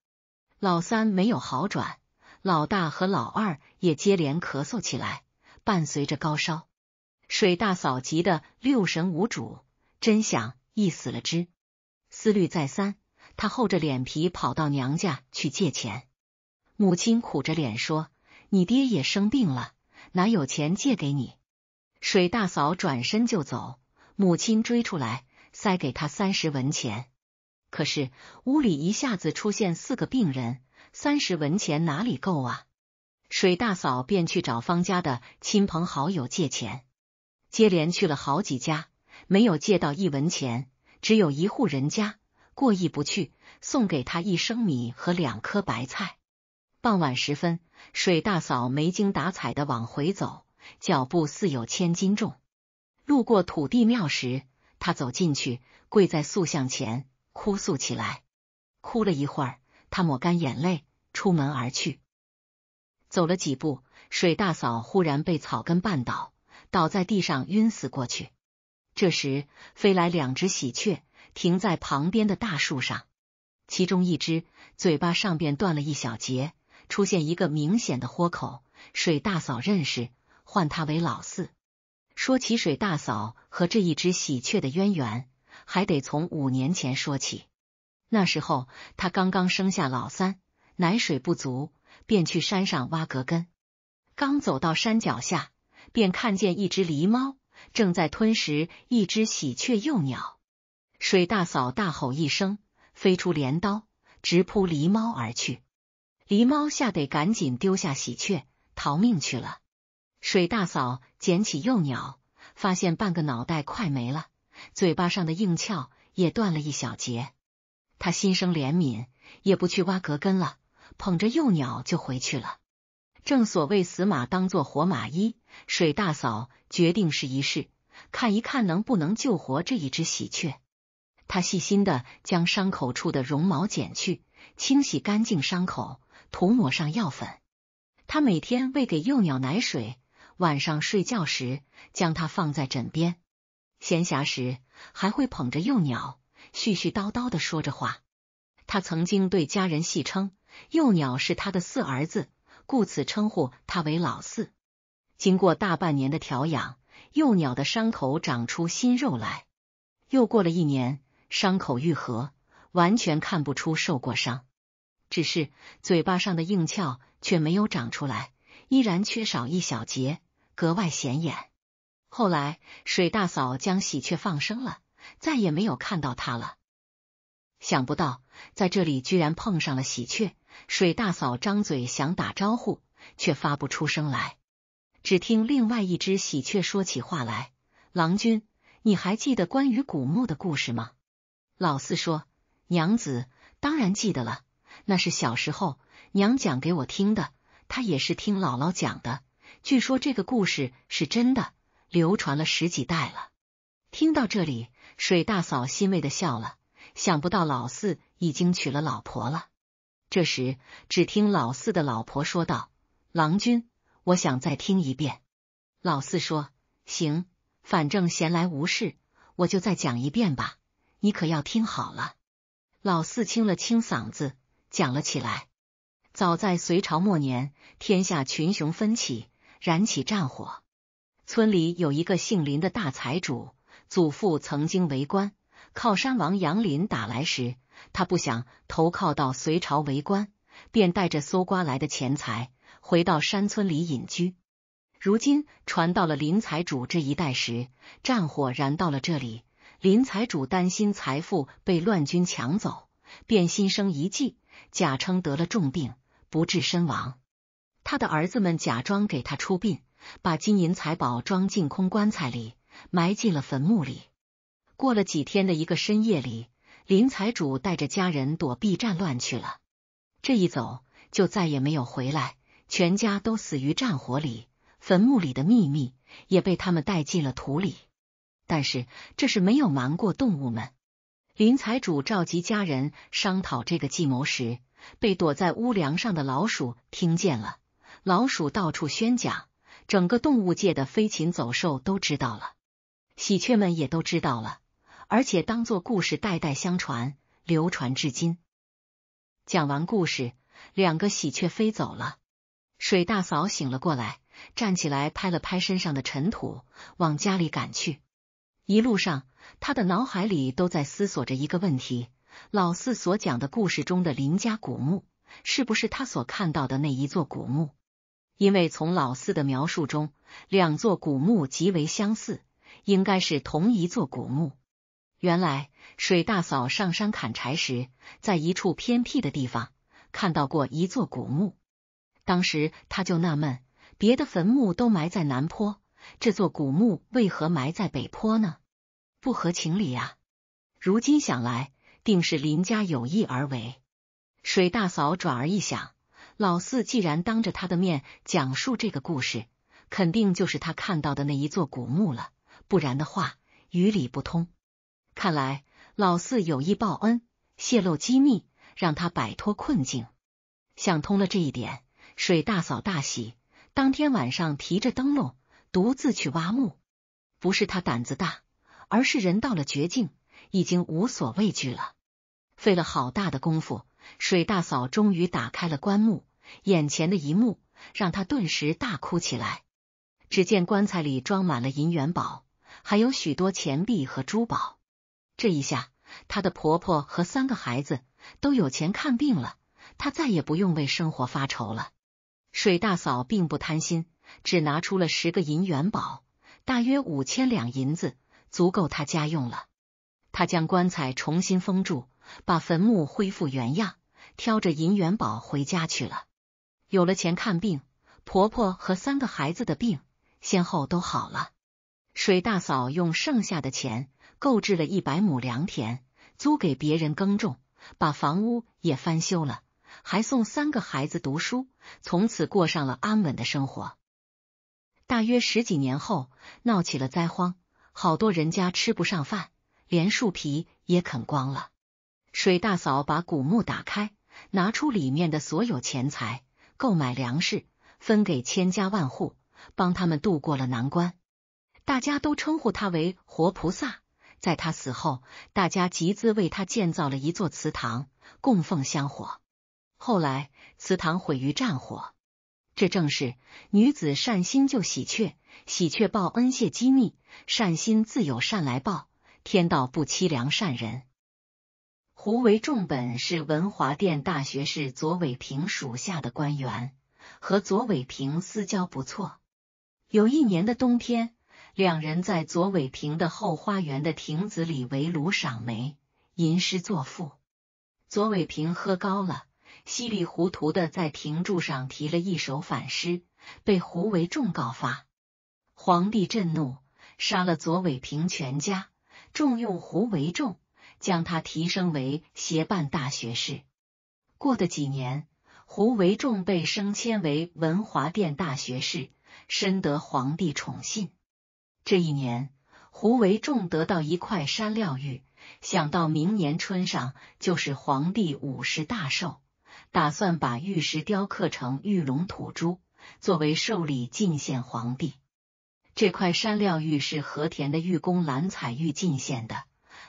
老三没有好转，老大和老二也接连咳嗽起来，伴随着高烧。水大嫂急得六神无主，真想一死了之。思虑再三，她厚着脸皮跑到娘家去借钱。母亲苦着脸说。你爹也生病了，哪有钱借给你？水大嫂转身就走，母亲追出来，塞给她三十文钱。可是屋里一下子出现四个病人，三十文钱哪里够啊？水大嫂便去找方家的亲朋好友借钱，接连去了好几家，没有借到一文钱，只有一户人家过意不去，送给他一升米和两颗白菜。傍晚时分，水大嫂没精打采的往回走，脚步似有千斤重。路过土地庙时，她走进去，跪在塑像前哭诉起来。哭了一会儿，她抹干眼泪，出门而去。走了几步，水大嫂忽然被草根绊倒，倒在地上晕死过去。这时，飞来两只喜鹊，停在旁边的大树上，其中一只嘴巴上边断了一小截。出现一个明显的豁口，水大嫂认识，唤他为老四。说起水大嫂和这一只喜鹊的渊源，还得从五年前说起。那时候她刚刚生下老三，奶水不足，便去山上挖葛根。刚走到山脚下，便看见一只狸猫正在吞食一只喜鹊幼鸟。水大嫂大吼一声，飞出镰刀，直扑狸猫而去。狸猫吓得赶紧丢下喜鹊逃命去了。水大嫂捡起幼鸟，发现半个脑袋快没了，嘴巴上的硬壳也断了一小截。他心生怜悯，也不去挖葛根了，捧着幼鸟就回去了。正所谓死马当做活马医，水大嫂决定试一试，看一看能不能救活这一只喜鹊。她细心的将伤口处的绒毛剪去，清洗干净伤口。涂抹上药粉，他每天喂给幼鸟奶水，晚上睡觉时将它放在枕边，闲暇时还会捧着幼鸟絮絮叨叨的说着话。他曾经对家人戏称幼鸟是他的四儿子，故此称呼他为老四。经过大半年的调养，幼鸟的伤口长出新肉来，又过了一年，伤口愈合，完全看不出受过伤。只是嘴巴上的硬壳却没有长出来，依然缺少一小节，格外显眼。后来水大嫂将喜鹊放生了，再也没有看到它了。想不到在这里居然碰上了喜鹊，水大嫂张嘴想打招呼，却发不出声来。只听另外一只喜鹊说起话来：“郎君，你还记得关于古墓的故事吗？”老四说：“娘子，当然记得了。”那是小时候娘讲给我听的，他也是听姥姥讲的。据说这个故事是真的，流传了十几代了。听到这里，水大嫂欣慰的笑了。想不到老四已经娶了老婆了。这时，只听老四的老婆说道：“郎君，我想再听一遍。”老四说：“行，反正闲来无事，我就再讲一遍吧。你可要听好了。”老四清了清嗓子。讲了起来。早在隋朝末年，天下群雄纷起，燃起战火。村里有一个姓林的大财主，祖父曾经为官。靠山王杨林打来时，他不想投靠到隋朝为官，便带着搜刮来的钱财回到山村里隐居。如今传到了林财主这一代时，战火燃到了这里。林财主担心财富被乱军抢走，便心生一计。假称得了重病，不治身亡。他的儿子们假装给他出殡，把金银财宝装进空棺材里，埋进了坟墓里。过了几天的一个深夜里，林财主带着家人躲避战乱去了。这一走就再也没有回来，全家都死于战火里，坟墓里的秘密也被他们带进了土里。但是这是没有瞒过动物们。林财主召集家人商讨这个计谋时，被躲在屋梁上的老鼠听见了。老鼠到处宣讲，整个动物界的飞禽走兽都知道了，喜鹊们也都知道了，而且当做故事代代相传，流传至今。讲完故事，两个喜鹊飞走了。水大嫂醒了过来，站起来拍了拍身上的尘土，往家里赶去。一路上，他的脑海里都在思索着一个问题：老四所讲的故事中的林家古墓，是不是他所看到的那一座古墓？因为从老四的描述中，两座古墓极为相似，应该是同一座古墓。原来，水大嫂上山砍柴时，在一处偏僻的地方看到过一座古墓，当时他就纳闷，别的坟墓都埋在南坡。这座古墓为何埋在北坡呢？不合情理啊！如今想来，定是林家有意而为。水大嫂转而一想，老四既然当着他的面讲述这个故事，肯定就是他看到的那一座古墓了，不然的话，于理不通。看来老四有意报恩，泄露机密，让他摆脱困境。想通了这一点，水大嫂大喜，当天晚上提着灯笼。独自去挖墓，不是他胆子大，而是人到了绝境，已经无所畏惧了。费了好大的功夫，水大嫂终于打开了棺木，眼前的一幕让她顿时大哭起来。只见棺材里装满了银元宝，还有许多钱币和珠宝。这一下，她的婆婆和三个孩子都有钱看病了，她再也不用为生活发愁了。水大嫂并不贪心。只拿出了十个银元宝，大约五千两银子，足够他家用了。他将棺材重新封住，把坟墓恢复原样，挑着银元宝回家去了。有了钱看病，婆婆和三个孩子的病先后都好了。水大嫂用剩下的钱购置了一百亩良田，租给别人耕种，把房屋也翻修了，还送三个孩子读书，从此过上了安稳的生活。大约十几年后，闹起了灾荒，好多人家吃不上饭，连树皮也啃光了。水大嫂把古墓打开，拿出里面的所有钱财，购买粮食，分给千家万户，帮他们度过了难关。大家都称呼他为活菩萨。在他死后，大家集资为他建造了一座祠堂，供奉香火。后来，祠堂毁于战火。这正是女子善心救喜鹊，喜鹊报恩谢机密，善心自有善来报，天道不欺良善人。胡为重本是文华殿大学士左伟平属下的官员，和左伟平私交不错。有一年的冬天，两人在左伟平的后花园的亭子里围炉赏梅、吟诗作赋。左伟平喝高了。稀里糊涂的在亭柱上题了一首反诗，被胡惟仲告发，皇帝震怒，杀了左伟平全家，重用胡惟仲，将他提升为协办大学士。过的几年，胡惟仲被升迁为文华殿大学士，深得皇帝宠信。这一年，胡惟仲得到一块山料玉，想到明年春上就是皇帝五十大寿。打算把玉石雕刻成玉龙吐珠，作为寿礼进献皇帝。这块山料玉是和田的玉工蓝彩玉进献的。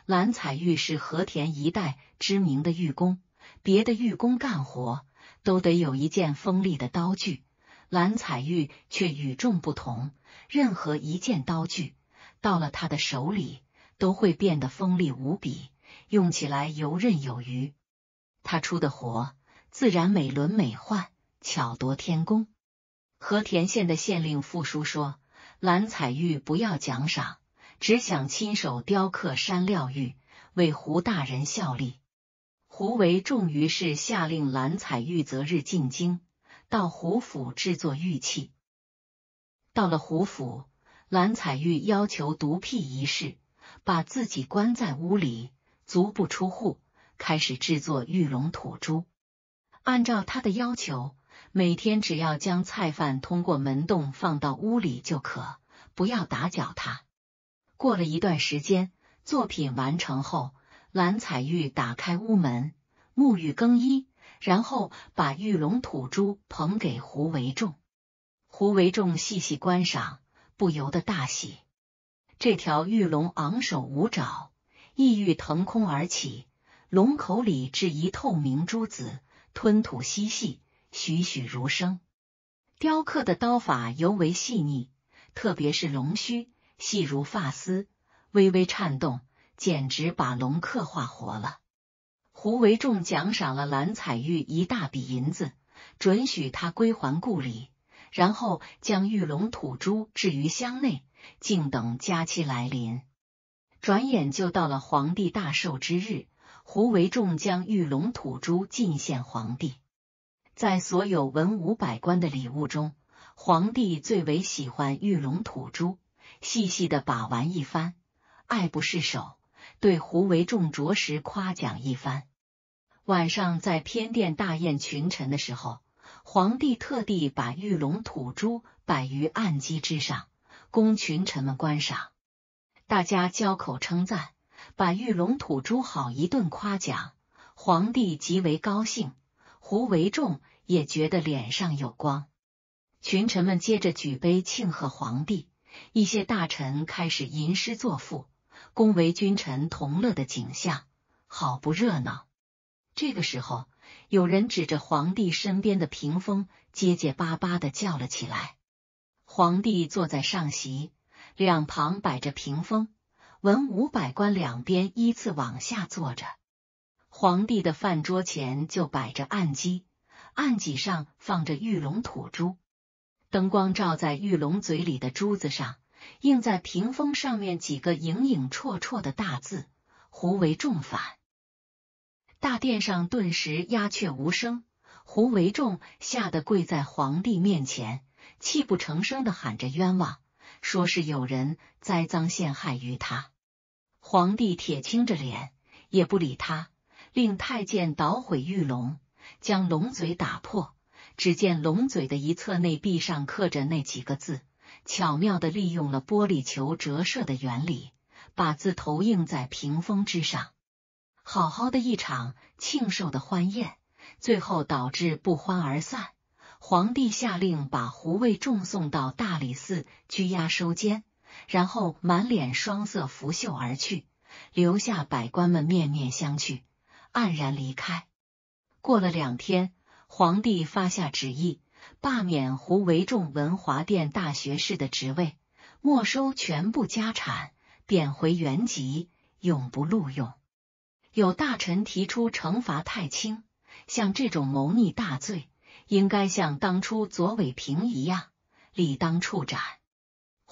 蓝彩玉是和田一带知名的玉工，别的玉工干活都得有一件锋利的刀具，蓝彩玉却与众不同。任何一件刀具到了他的手里，都会变得锋利无比，用起来游刃有余。他出的活。自然美轮美奂，巧夺天工。和田县的县令傅叔说：“蓝彩玉不要奖赏，只想亲手雕刻山料玉，为胡大人效力。”胡惟仲于是下令蓝彩玉择日进京，到胡府制作玉器。到了胡府，蓝彩玉要求独辟一室，把自己关在屋里，足不出户，开始制作玉龙土珠。按照他的要求，每天只要将菜饭通过门洞放到屋里就可，不要打搅他。过了一段时间，作品完成后，蓝彩玉打开屋门，沐浴更衣，然后把玉龙土珠捧给胡惟仲。胡惟仲细细观赏，不由得大喜。这条玉龙昂首舞爪，意欲腾空而起，龙口里置一透明珠子。吞吐嬉戏，栩栩如生。雕刻的刀法尤为细腻，特别是龙须，细如发丝，微微颤动，简直把龙刻画活了。胡惟仲奖赏了蓝彩玉一大笔银子，准许他归还故里，然后将玉龙吐珠置于箱内，静等佳期来临。转眼就到了皇帝大寿之日。胡惟仲将玉龙土珠进献皇帝，在所有文武百官的礼物中，皇帝最为喜欢玉龙土珠，细细的把玩一番，爱不释手，对胡惟仲着实夸奖一番。晚上在偏殿大宴群臣的时候，皇帝特地把玉龙土珠摆于案几之上，供群臣们观赏，大家交口称赞。把玉龙吐珠好一顿夸奖，皇帝极为高兴，胡惟仲也觉得脸上有光。群臣们接着举杯庆贺皇帝，一些大臣开始吟诗作赋，恭维君臣同乐的景象，好不热闹。这个时候，有人指着皇帝身边的屏风，结结巴巴的叫了起来。皇帝坐在上席，两旁摆着屏风。文武百官两边依次往下坐着，皇帝的饭桌前就摆着案几，案几上放着玉龙吐珠，灯光照在玉龙嘴里的珠子上，映在屏风上面几个影影绰绰的大字“胡为重反”。大殿上顿时鸦雀无声，胡为重吓得跪在皇帝面前，泣不成声的喊着冤枉，说是有人栽赃陷害于他。皇帝铁青着脸，也不理他，令太监捣毁玉龙，将龙嘴打破。只见龙嘴的一侧内壁上刻着那几个字，巧妙的利用了玻璃球折射的原理，把字投映在屏风之上。好好的一场庆寿的欢宴，最后导致不欢而散。皇帝下令把胡卫重送到大理寺拘押收监。然后满脸双色拂袖而去，留下百官们面面相觑，黯然离开。过了两天，皇帝发下旨意，罢免胡惟仲文华殿大学士的职位，没收全部家产，贬回原籍，永不录用。有大臣提出惩罚太轻，像这种谋逆大罪，应该像当初左伟平一样，理当处斩。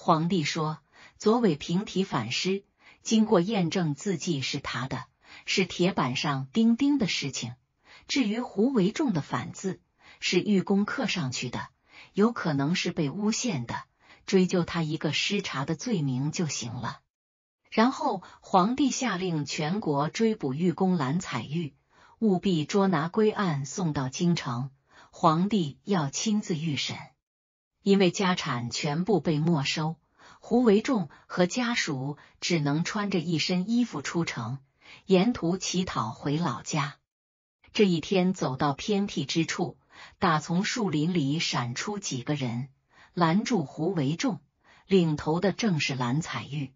皇帝说：“左伟平提反诗，经过验证，字迹是他的，是铁板上钉钉的事情。至于胡为仲的反字，是玉工刻上去的，有可能是被诬陷的，追究他一个失察的罪名就行了。”然后，皇帝下令全国追捕玉工蓝彩玉，务必捉拿归案，送到京城。皇帝要亲自御审。因为家产全部被没收，胡惟仲和家属只能穿着一身衣服出城，沿途乞讨回老家。这一天走到偏僻之处，打从树林里闪出几个人，拦住胡惟仲。领头的正是蓝彩玉。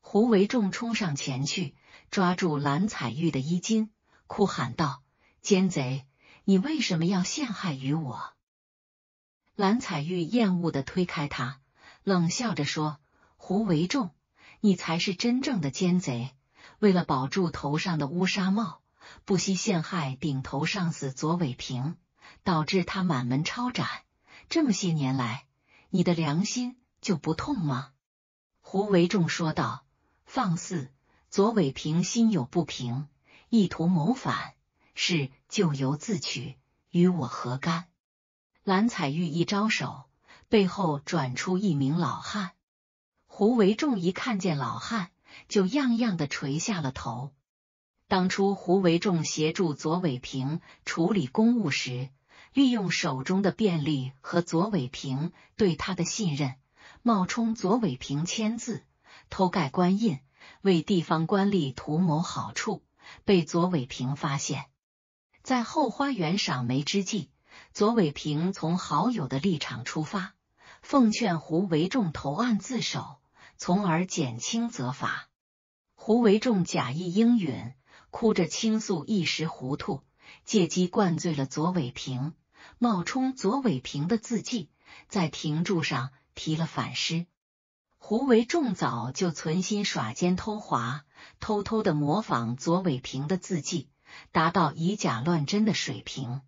胡惟仲冲上前去，抓住蓝彩玉的衣襟，哭喊道：“奸贼，你为什么要陷害于我？”蓝彩玉厌恶的推开他，冷笑着说：“胡惟仲，你才是真正的奸贼！为了保住头上的乌纱帽，不惜陷害顶头上司左伟平，导致他满门抄斩。这么些年来，你的良心就不痛吗？”胡惟仲说道：“放肆！左伟平心有不平，意图谋反，是咎由自取，与我何干？”蓝彩玉一招手，背后转出一名老汉。胡维仲一看见老汉，就样样的垂下了头。当初胡维仲协助左伟平处理公务时，利用手中的便利和左伟平对他的信任，冒充左伟平签字、偷盖官印，为地方官吏图谋好处，被左伟平发现。在后花园赏梅之际。左伟平从好友的立场出发，奉劝胡维仲投案自首，从而减轻责罚。胡维仲假意应允，哭着倾诉一时糊涂，借机灌醉了左伟平，冒充左伟平的字迹，在亭柱上题了反诗。胡维仲早就存心耍奸偷滑，偷偷的模仿左伟平的字迹，达到以假乱真的水平。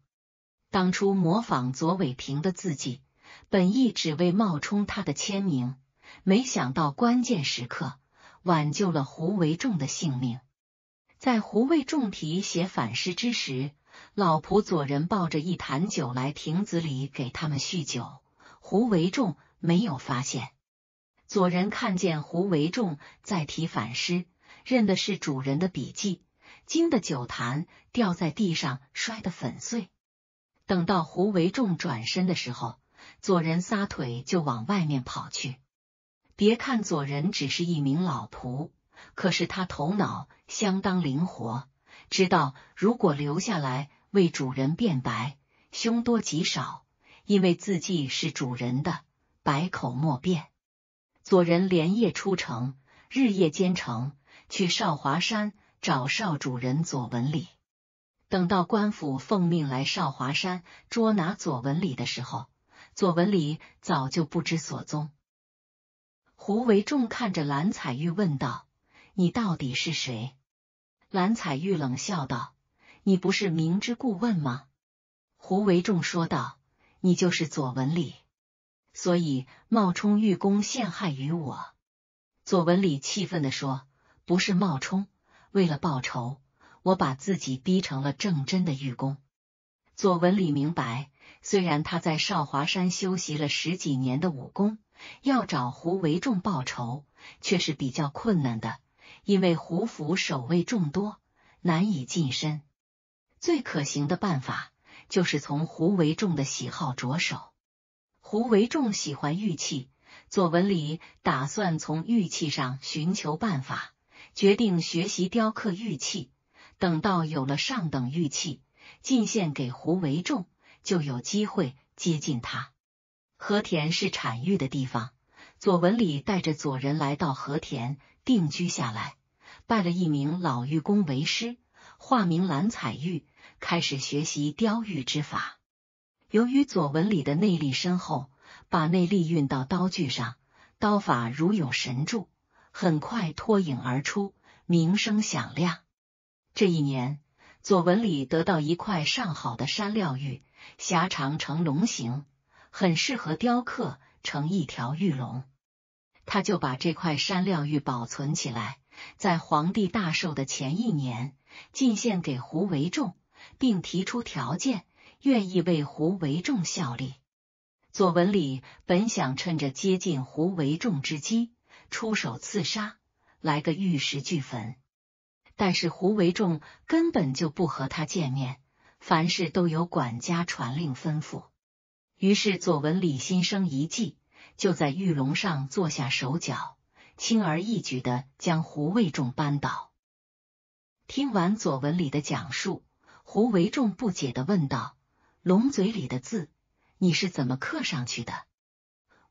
当初模仿左伟平的字迹，本意只为冒充他的签名，没想到关键时刻挽救了胡为仲的性命。在胡为仲题写反诗之时，老仆左人抱着一坛酒来亭子里给他们酗酒，胡为仲没有发现。左人看见胡为仲在提反诗，认的是主人的笔迹，惊得酒坛掉在地上，摔得粉碎。等到胡惟仲转身的时候，左人撒腿就往外面跑去。别看左人只是一名老仆，可是他头脑相当灵活，知道如果留下来为主人辩白，凶多吉少，因为字迹是主人的，百口莫辩。左人连夜出城，日夜兼程，去少华山找少主人左文礼。等到官府奉命来少华山捉拿左文礼的时候，左文礼早就不知所踪。胡惟仲看着蓝彩玉问道：“你到底是谁？”蓝彩玉冷笑道：“你不是明知故问吗？”胡惟仲说道：“你就是左文礼，所以冒充玉公陷害于我。”左文礼气愤的说：“不是冒充，为了报仇。”我把自己逼成了正真的玉工。左文礼明白，虽然他在少华山修习了十几年的武功，要找胡为仲报仇却是比较困难的，因为胡府守卫众多，难以近身。最可行的办法就是从胡为仲的喜好着手。胡为仲喜欢玉器，左文礼打算从玉器上寻求办法，决定学习雕刻玉器。等到有了上等玉器进献给胡惟仲，就有机会接近他。和田是产玉的地方，左文礼带着左人来到和田定居下来，拜了一名老玉工为师，化名蓝彩玉，开始学习雕玉之法。由于左文礼的内力深厚，把内力运到刀具上，刀法如有神助，很快脱颖而出，名声响亮。这一年，左文礼得到一块上好的山料玉，狭长呈龙形，很适合雕刻成一条玉龙。他就把这块山料玉保存起来，在皇帝大寿的前一年进献给胡惟仲，并提出条件，愿意为胡惟仲效力。左文礼本想趁着接近胡惟仲之机，出手刺杀，来个玉石俱焚。但是胡惟仲根本就不和他见面，凡事都由管家传令吩咐。于是左文礼心生一计，就在玉龙上做下手脚，轻而易举的将胡卫仲扳倒。听完左文礼的讲述，胡惟仲不解的问道：“龙嘴里的字，你是怎么刻上去的？”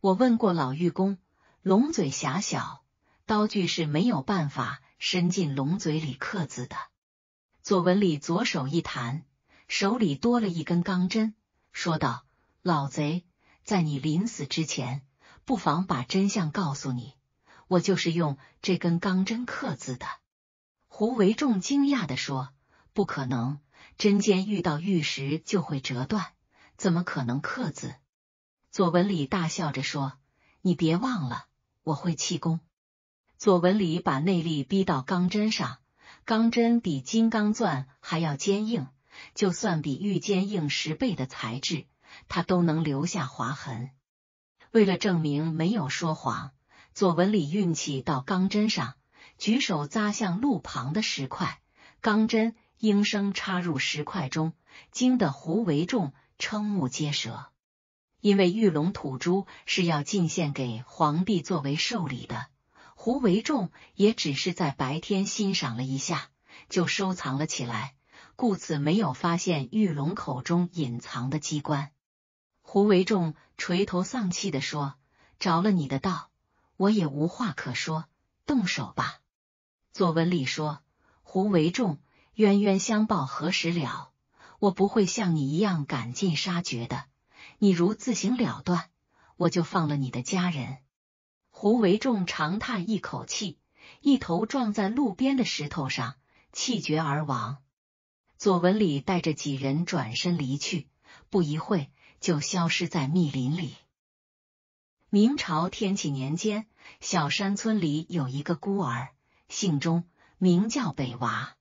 我问过老玉工，龙嘴狭小，刀具是没有办法。伸进龙嘴里刻字的左文礼左手一弹，手里多了一根钢针，说道：“老贼，在你临死之前，不妨把真相告诉你，我就是用这根钢针刻字的。”胡维仲惊讶的说：“不可能，针尖遇到玉石就会折断，怎么可能刻字？”左文礼大笑着说：“你别忘了，我会气功。”左文礼把内力逼到钢针上，钢针比金刚钻还要坚硬，就算比玉坚硬十倍的材质，它都能留下划痕。为了证明没有说谎，左文礼运气到钢针上，举手扎向路旁的石块，钢针应声插入石块中，惊得胡为众瞠目结舌。因为玉龙土珠是要进献给皇帝作为寿礼的。胡为仲也只是在白天欣赏了一下，就收藏了起来，故此没有发现玉龙口中隐藏的机关。胡为仲垂头丧气的说：“着了你的道，我也无话可说。动手吧。”作文里说：“胡为仲冤冤相报何时了？我不会像你一样赶尽杀绝的。你如自行了断，我就放了你的家人。”胡维仲长叹一口气，一头撞在路边的石头上，气绝而亡。左文礼带着几人转身离去，不一会就消失在密林里。明朝天启年间，小山村里有一个孤儿，姓钟，名叫北娃。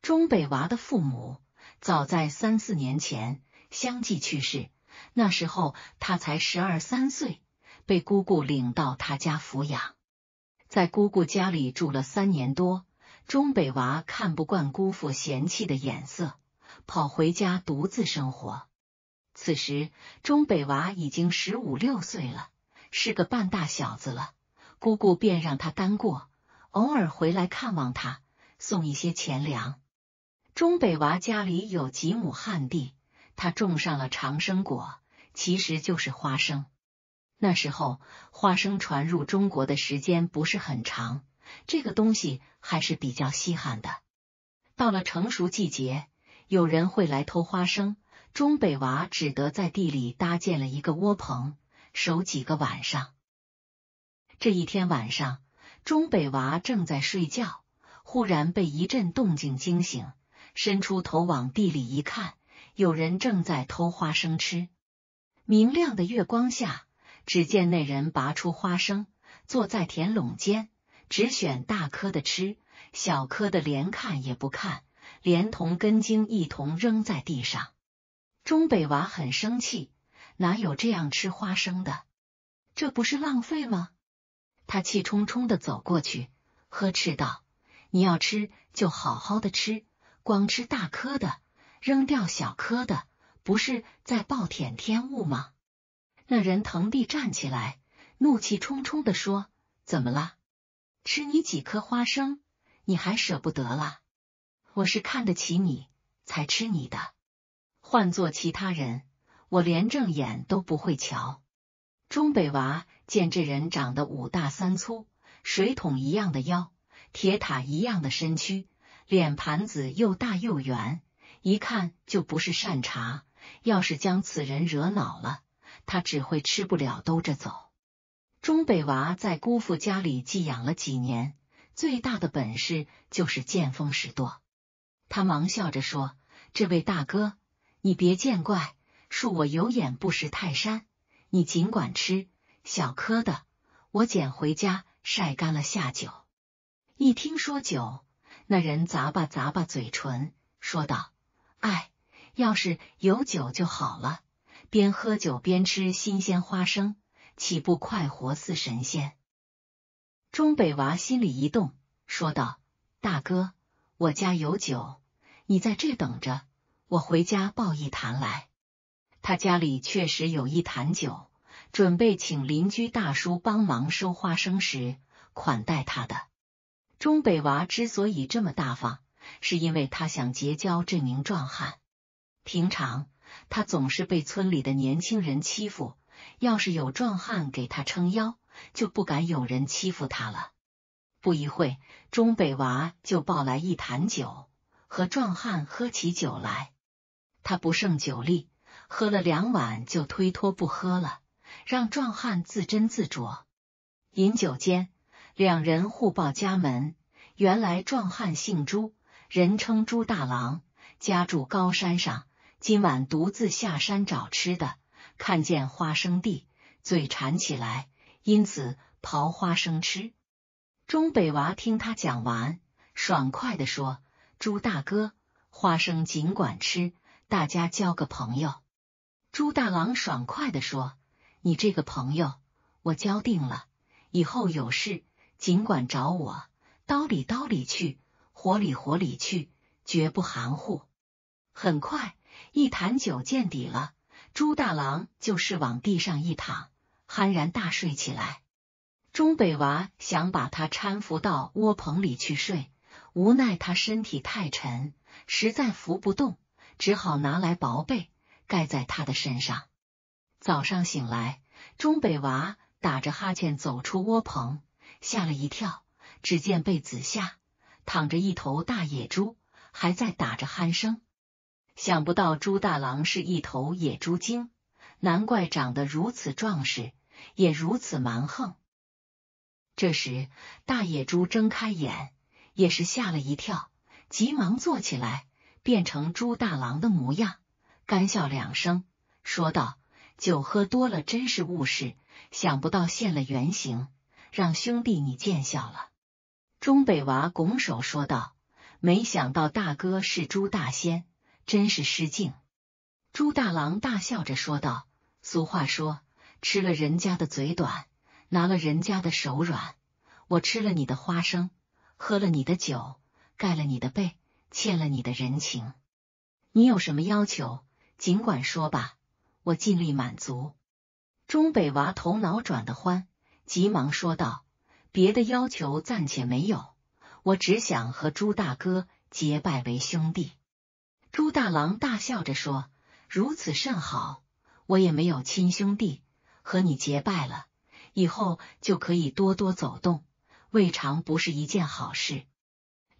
钟北娃的父母早在三四年前相继去世，那时候他才十二三岁。被姑姑领到他家抚养，在姑姑家里住了三年多，中北娃看不惯姑父嫌弃的眼色，跑回家独自生活。此时中北娃已经十五六岁了，是个半大小子了，姑姑便让他单过，偶尔回来看望他，送一些钱粮。中北娃家里有几亩旱地，他种上了长生果，其实就是花生。那时候花生传入中国的时间不是很长，这个东西还是比较稀罕的。到了成熟季节，有人会来偷花生，中北娃只得在地里搭建了一个窝棚，守几个晚上。这一天晚上，中北娃正在睡觉，忽然被一阵动静惊醒，伸出头往地里一看，有人正在偷花生吃。明亮的月光下。只见那人拔出花生，坐在田垄间，只选大颗的吃，小颗的连看也不看，连同根茎一同扔在地上。中北娃很生气，哪有这样吃花生的？这不是浪费吗？他气冲冲的走过去，呵斥道：“你要吃就好好的吃，光吃大颗的，扔掉小颗的，不是在暴殄天物吗？”那人腾地站起来，怒气冲冲的说：“怎么了？吃你几颗花生，你还舍不得了？我是看得起你，才吃你的。换做其他人，我连正眼都不会瞧。”中北娃见这人长得五大三粗，水桶一样的腰，铁塔一样的身躯，脸盘子又大又圆，一看就不是善茬。要是将此人惹恼了，他只会吃不了兜着走。中北娃在姑父家里寄养了几年，最大的本事就是见风使舵。他忙笑着说：“这位大哥，你别见怪，恕我有眼不识泰山。你尽管吃，小颗的，我捡回家晒干了下酒。”一听说酒，那人咂吧咂吧嘴唇，说道：“哎，要是有酒就好了。”边喝酒边吃新鲜花生，岂不快活似神仙？钟北娃心里一动，说道：“大哥，我家有酒，你在这等着，我回家抱一坛来。”他家里确实有一坛酒，准备请邻居大叔帮忙收花生时款待他的。钟北娃之所以这么大方，是因为他想结交这名壮汉。平常。他总是被村里的年轻人欺负，要是有壮汉给他撑腰，就不敢有人欺负他了。不一会，中北娃就抱来一坛酒，和壮汉喝起酒来。他不胜酒力，喝了两碗就推脱不喝了，让壮汉自斟自酌。饮酒间，两人互报家门，原来壮汉姓朱，人称朱大郎，家住高山上。今晚独自下山找吃的，看见花生地，嘴馋起来，因此刨花生吃。中北娃听他讲完，爽快的说：“朱大哥，花生尽管吃，大家交个朋友。”朱大郎爽快的说：“你这个朋友，我交定了，以后有事尽管找我，刀里刀里去，火里火里去，绝不含糊。”很快。一坛酒见底了，朱大郎就是往地上一躺，酣然大睡起来。中北娃想把他搀扶到窝棚里去睡，无奈他身体太沉，实在扶不动，只好拿来薄被盖在他的身上。早上醒来，中北娃打着哈欠走出窝棚，吓了一跳，只见被子下躺着一头大野猪，还在打着鼾声。想不到朱大郎是一头野猪精，难怪长得如此壮实，也如此蛮横。这时，大野猪睁开眼，也是吓了一跳，急忙坐起来，变成朱大郎的模样，干笑两声，说道：“酒喝多了，真是误事。想不到现了原形，让兄弟你见笑了。”中北娃拱手说道：“没想到大哥是朱大仙。”真是失敬，朱大郎大笑着说道：“俗话说，吃了人家的嘴短，拿了人家的手软。我吃了你的花生，喝了你的酒，盖了你的被，欠了你的人情。你有什么要求，尽管说吧，我尽力满足。”中北娃头脑转得欢，急忙说道：“别的要求暂且没有，我只想和朱大哥结拜为兄弟。”朱大郎大笑着说：“如此甚好，我也没有亲兄弟，和你结拜了以后就可以多多走动，未尝不是一件好事。”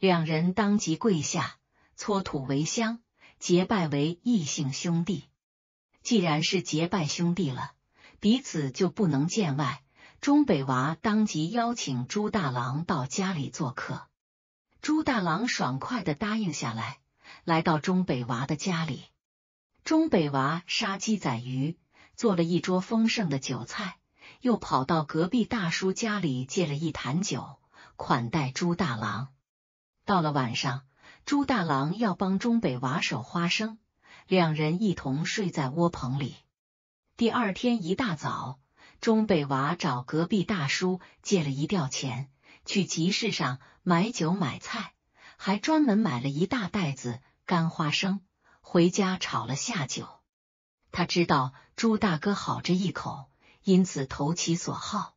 两人当即跪下，搓土为香，结拜为异姓兄弟。既然是结拜兄弟了，彼此就不能见外。中北娃当即邀请朱大郎到家里做客，朱大郎爽快的答应下来。来到中北娃的家里，中北娃杀鸡宰鱼，做了一桌丰盛的酒菜，又跑到隔壁大叔家里借了一坛酒款待朱大郎。到了晚上，朱大郎要帮中北娃守花生，两人一同睡在窝棚里。第二天一大早，中北娃找隔壁大叔借了一吊钱，去集市上买酒买菜，还专门买了一大袋子。干花生回家炒了下酒，他知道朱大哥好这一口，因此投其所好。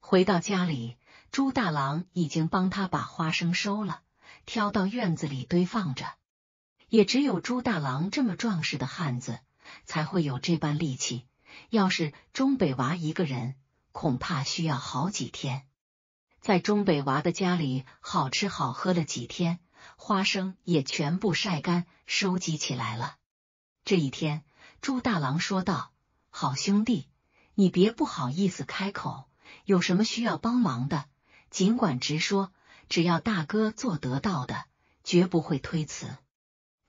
回到家里，朱大郎已经帮他把花生收了，挑到院子里堆放着。也只有朱大郎这么壮实的汉子，才会有这般力气。要是中北娃一个人，恐怕需要好几天。在中北娃的家里，好吃好喝了几天。花生也全部晒干，收集起来了。这一天，朱大郎说道：“好兄弟，你别不好意思开口，有什么需要帮忙的，尽管直说，只要大哥做得到的，绝不会推辞。”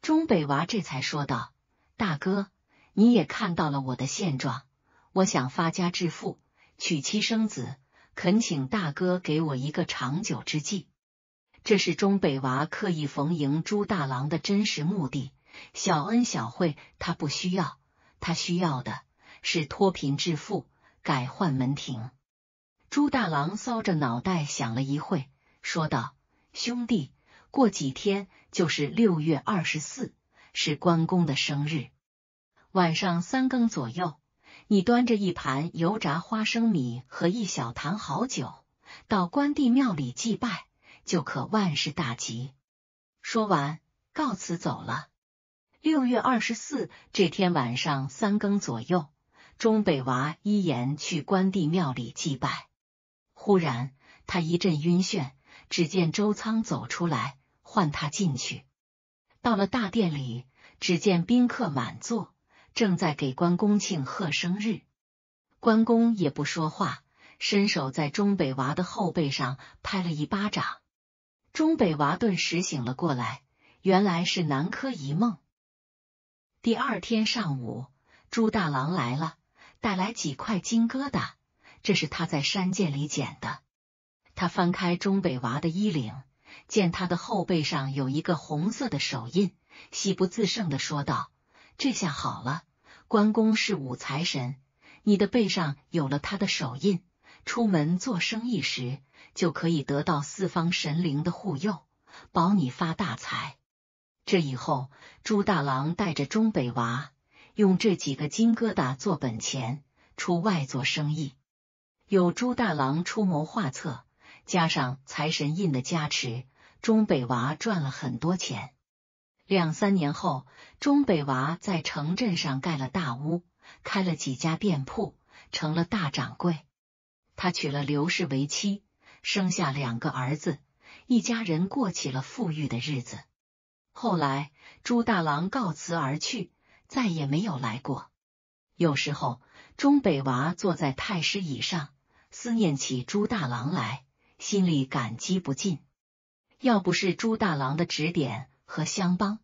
中北娃这才说道：“大哥，你也看到了我的现状，我想发家致富，娶妻生子，恳请大哥给我一个长久之计。”这是中北娃刻意逢迎朱大郎的真实目的。小恩小惠他不需要，他需要的是脱贫致富、改换门庭。朱大郎搔着脑袋想了一会，说道：“兄弟，过几天就是六月二十四，是关公的生日。晚上三更左右，你端着一盘油炸花生米和一小坛好酒，到关帝庙里祭拜。”就可万事大吉。说完，告辞走了。六月二十四这天晚上三更左右，中北娃依言去关帝庙里祭拜。忽然，他一阵晕眩，只见周仓走出来，唤他进去。到了大殿里，只见宾客满座，正在给关公庆贺生日。关公也不说话，伸手在中北娃的后背上拍了一巴掌。中北娃顿时醒了过来，原来是南柯一梦。第二天上午，朱大郎来了，带来几块金疙瘩，这是他在山涧里捡的。他翻开中北娃的衣领，见他的后背上有一个红色的手印，喜不自胜的说道：“这下好了，关公是武财神，你的背上有了他的手印。”出门做生意时，就可以得到四方神灵的护佑，保你发大财。这以后，朱大郎带着中北娃，用这几个金疙瘩做本钱出外做生意。有朱大郎出谋划策，加上财神印的加持，中北娃赚了很多钱。两三年后，中北娃在城镇上盖了大屋，开了几家店铺，成了大掌柜。他娶了刘氏为妻，生下两个儿子，一家人过起了富裕的日子。后来，朱大郎告辞而去，再也没有来过。有时候，中北娃坐在太师椅上，思念起朱大郎来，心里感激不尽。要不是朱大郎的指点和相帮，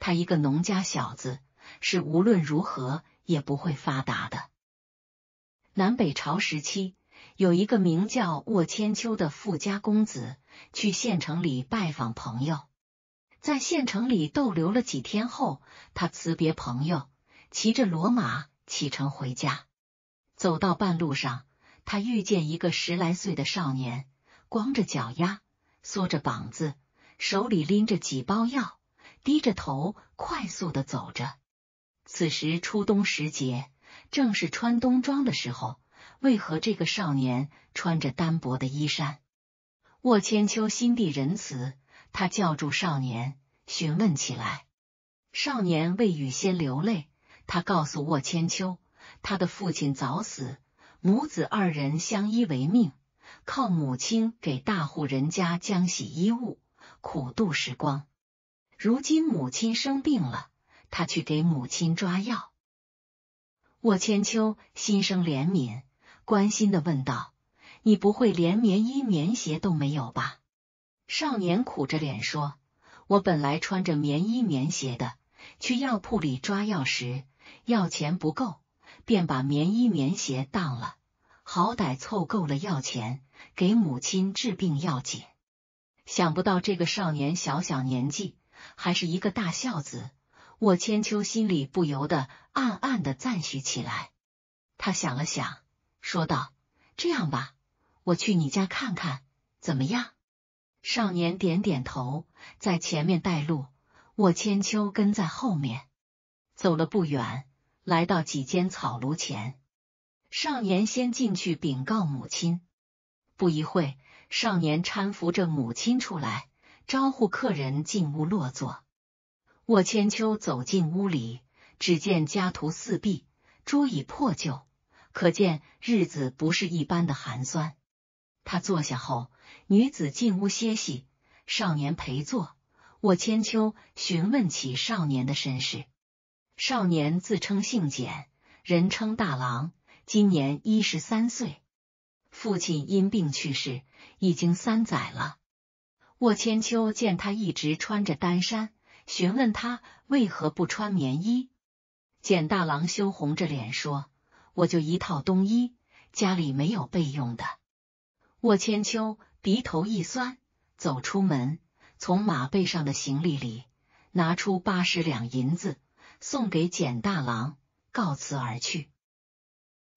他一个农家小子是无论如何也不会发达的。南北朝时期。有一个名叫沃千秋的富家公子，去县城里拜访朋友，在县城里逗留了几天后，他辞别朋友，骑着骡马启程回家。走到半路上，他遇见一个十来岁的少年，光着脚丫，缩着膀子，手里拎着几包药，低着头快速的走着。此时初冬时节，正是穿冬装的时候。为何这个少年穿着单薄的衣衫？沃千秋心地仁慈，他叫住少年，询问起来。少年未雨先流泪，他告诉沃千秋，他的父亲早死，母子二人相依为命，靠母亲给大户人家浆洗衣物，苦度时光。如今母亲生病了，他去给母亲抓药。沃千秋心生怜悯。关心的问道：“你不会连棉衣棉鞋都没有吧？”少年苦着脸说：“我本来穿着棉衣棉鞋的，去药铺里抓药时，药钱不够，便把棉衣棉鞋当了，好歹凑够了药钱，给母亲治病要紧。想不到这个少年小小年纪，还是一个大孝子。”我千秋心里不由得暗暗的赞许起来。他想了想。说道：“这样吧，我去你家看看，怎么样？”少年点点头，在前面带路，我千秋跟在后面。走了不远，来到几间草庐前，少年先进去禀告母亲。不一会，少年搀扶着母亲出来，招呼客人进屋落座。我千秋走进屋里，只见家徒四壁，桌椅破旧。可见日子不是一般的寒酸。他坐下后，女子进屋歇息，少年陪坐。沃千秋询问起少年的身世，少年自称姓简，人称大郎，今年一十三岁，父亲因病去世，已经三载了。沃千秋见他一直穿着单衫，询问他为何不穿棉衣。简大郎羞红着脸说。我就一套冬衣，家里没有备用的。沃千秋鼻头一酸，走出门，从马背上的行李里拿出八十两银子，送给简大郎，告辞而去。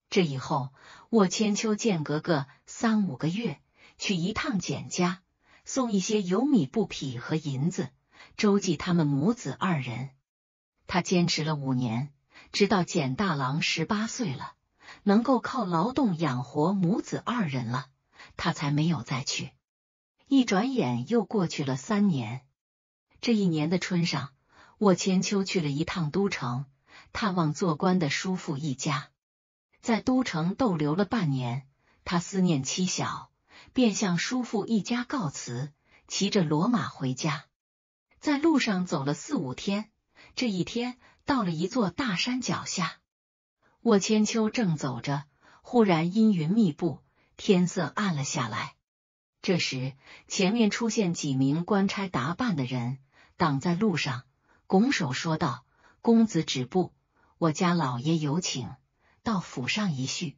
这以后，沃千秋间隔个三五个月去一趟简家，送一些油米布匹和银子，周济他们母子二人。他坚持了五年。直到简大郎十八岁了，能够靠劳动养活母子二人了，他才没有再去。一转眼又过去了三年。这一年的春上，沃千秋去了一趟都城，探望做官的叔父一家。在都城逗留了半年，他思念妻小，便向叔父一家告辞，骑着骡马回家。在路上走了四五天，这一天。到了一座大山脚下，沃千秋正走着，忽然阴云密布，天色暗了下来。这时，前面出现几名官差打扮的人，挡在路上，拱手说道：“公子止步，我家老爷有请，到府上一叙。”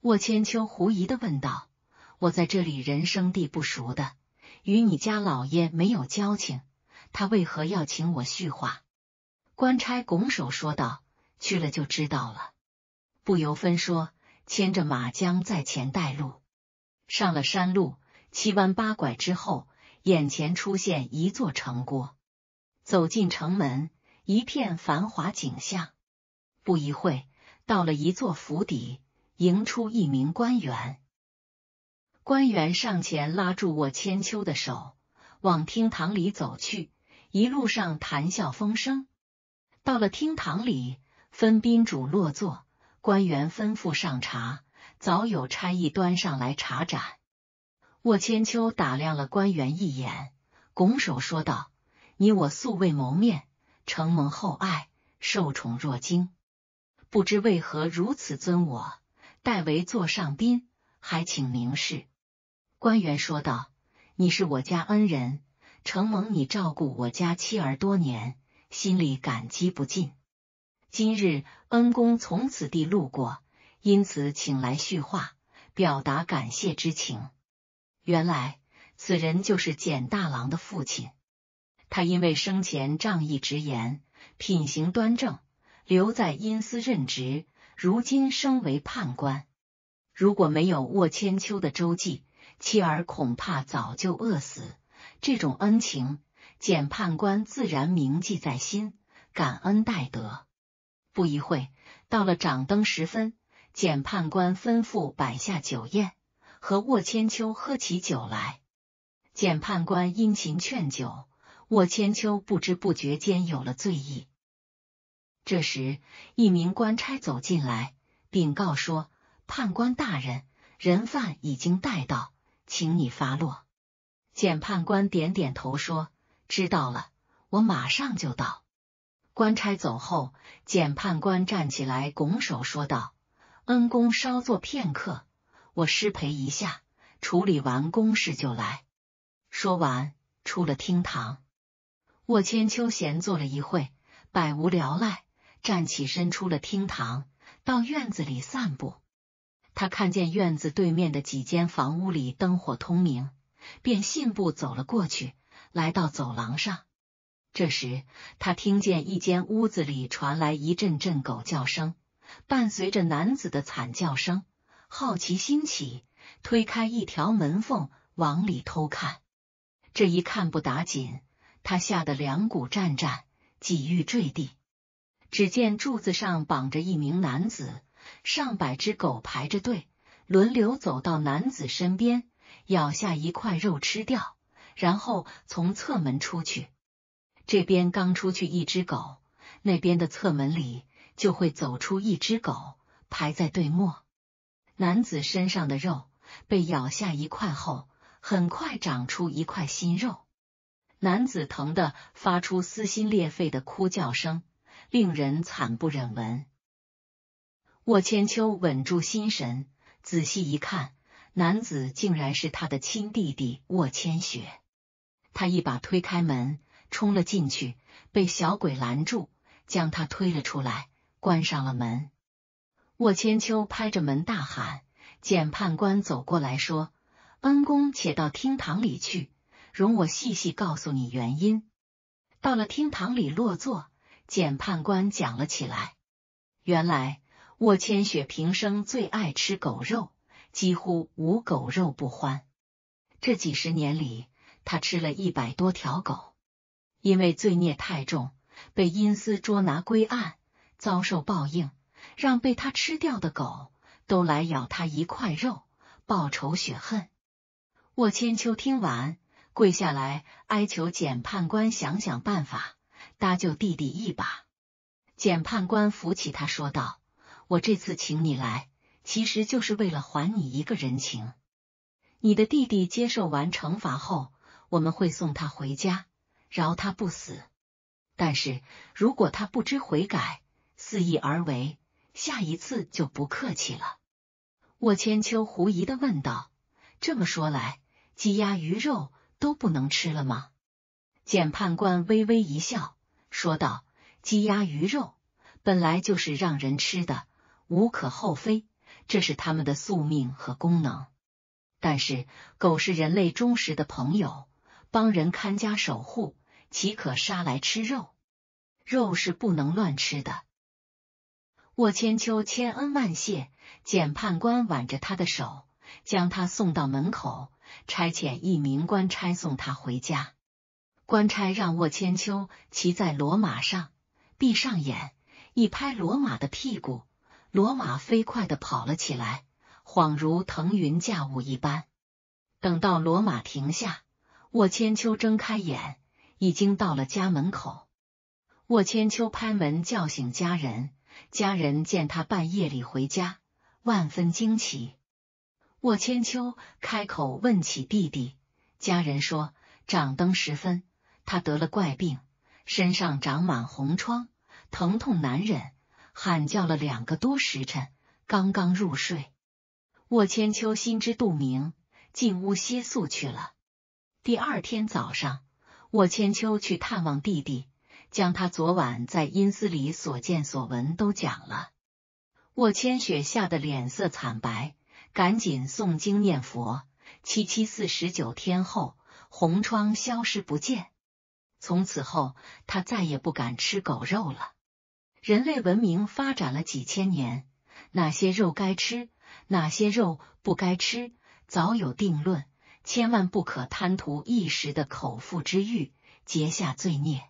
沃千秋狐疑的问道：“我在这里人生地不熟的，与你家老爷没有交情，他为何要请我叙话？”官差拱手说道：“去了就知道了。”不由分说，牵着马缰在前带路。上了山路，七弯八拐之后，眼前出现一座城郭。走进城门，一片繁华景象。不一会，到了一座府邸，迎出一名官员。官员上前拉住我千秋的手，往厅堂里走去，一路上谈笑风生。到了厅堂里，分宾主落座，官员吩咐上茶，早有差役端上来茶盏。沃千秋打量了官员一眼，拱手说道：“你我素未谋面，承蒙厚爱，受宠若惊。不知为何如此尊我，代为座上宾，还请明示。”官员说道：“你是我家恩人，承蒙你照顾我家妻儿多年。”心里感激不尽。今日恩公从此地路过，因此请来叙话，表达感谢之情。原来此人就是简大郎的父亲。他因为生前仗义直言，品行端正，留在阴司任职，如今升为判官。如果没有沃千秋的周记，妻儿恐怕早就饿死。这种恩情。检判官自然铭记在心，感恩戴德。不一会到了掌灯时分，检判官吩咐摆下酒宴，和沃千秋喝起酒来。检判官殷勤劝酒，沃千秋不知不觉间有了醉意。这时，一名官差走进来，禀告说：“判官大人，人犯已经带到，请你发落。”检判官点点头说。知道了，我马上就到。官差走后，检判官站起来，拱手说道：“恩公稍坐片刻，我失陪一下，处理完公事就来。”说完，出了厅堂。沃千秋闲坐了一会，百无聊赖，站起身出了厅堂，到院子里散步。他看见院子对面的几间房屋里灯火通明，便信步走了过去。来到走廊上，这时他听见一间屋子里传来一阵阵狗叫声，伴随着男子的惨叫声。好奇心起，推开一条门缝往里偷看。这一看不打紧，他吓得两股战战，几欲坠地。只见柱子上绑着一名男子，上百只狗排着队，轮流走到男子身边，咬下一块肉吃掉。然后从侧门出去，这边刚出去一只狗，那边的侧门里就会走出一只狗，排在队末。男子身上的肉被咬下一块后，很快长出一块新肉。男子疼得发出撕心裂肺的哭叫声，令人惨不忍闻。沃千秋稳住心神，仔细一看，男子竟然是他的亲弟弟沃千雪。他一把推开门，冲了进去，被小鬼拦住，将他推了出来，关上了门。沃千秋拍着门大喊：“检判官，走过来说，恩公且到厅堂里去，容我细细告诉你原因。”到了厅堂里落座，检判官讲了起来。原来沃千雪平生最爱吃狗肉，几乎无狗肉不欢。这几十年里。他吃了一百多条狗，因为罪孽太重，被阴司捉拿归案，遭受报应，让被他吃掉的狗都来咬他一块肉，报仇雪恨。沃千秋听完，跪下来哀求检判官想想办法搭救弟弟一把。检判官扶起他说道：“我这次请你来，其实就是为了还你一个人情。你的弟弟接受完惩罚后。”我们会送他回家，饶他不死。但是如果他不知悔改，肆意而为，下一次就不客气了。沃千秋狐疑的问道：“这么说来，鸡鸭鱼肉都不能吃了吗？”检判官微微一笑，说道：“鸡鸭鱼肉本来就是让人吃的，无可厚非，这是他们的宿命和功能。但是狗是人类忠实的朋友。”帮人看家守护，岂可杀来吃肉？肉是不能乱吃的。沃千秋千恩万谢，检判官挽着他的手，将他送到门口，差遣一名官差送他回家。官差让沃千秋骑在骡马上，闭上眼，一拍骡马的屁股，骡马飞快的跑了起来，恍如腾云驾雾一般。等到骡马停下。沃千秋睁开眼，已经到了家门口。沃千秋拍门叫醒家人，家人见他半夜里回家，万分惊奇。沃千秋开口问起弟弟，家人说：掌灯时分，他得了怪病，身上长满红疮，疼痛难忍，喊叫了两个多时辰，刚刚入睡。沃千秋心知肚明，进屋歇宿去了。第二天早上，沃千秋去探望弟弟，将他昨晚在阴司里所见所闻都讲了。沃千雪吓得脸色惨白，赶紧诵经念佛。七七四十九天后，红窗消失不见。从此后，他再也不敢吃狗肉了。人类文明发展了几千年，哪些肉该吃，哪些肉不该吃，早有定论。千万不可贪图一时的口腹之欲，结下罪孽。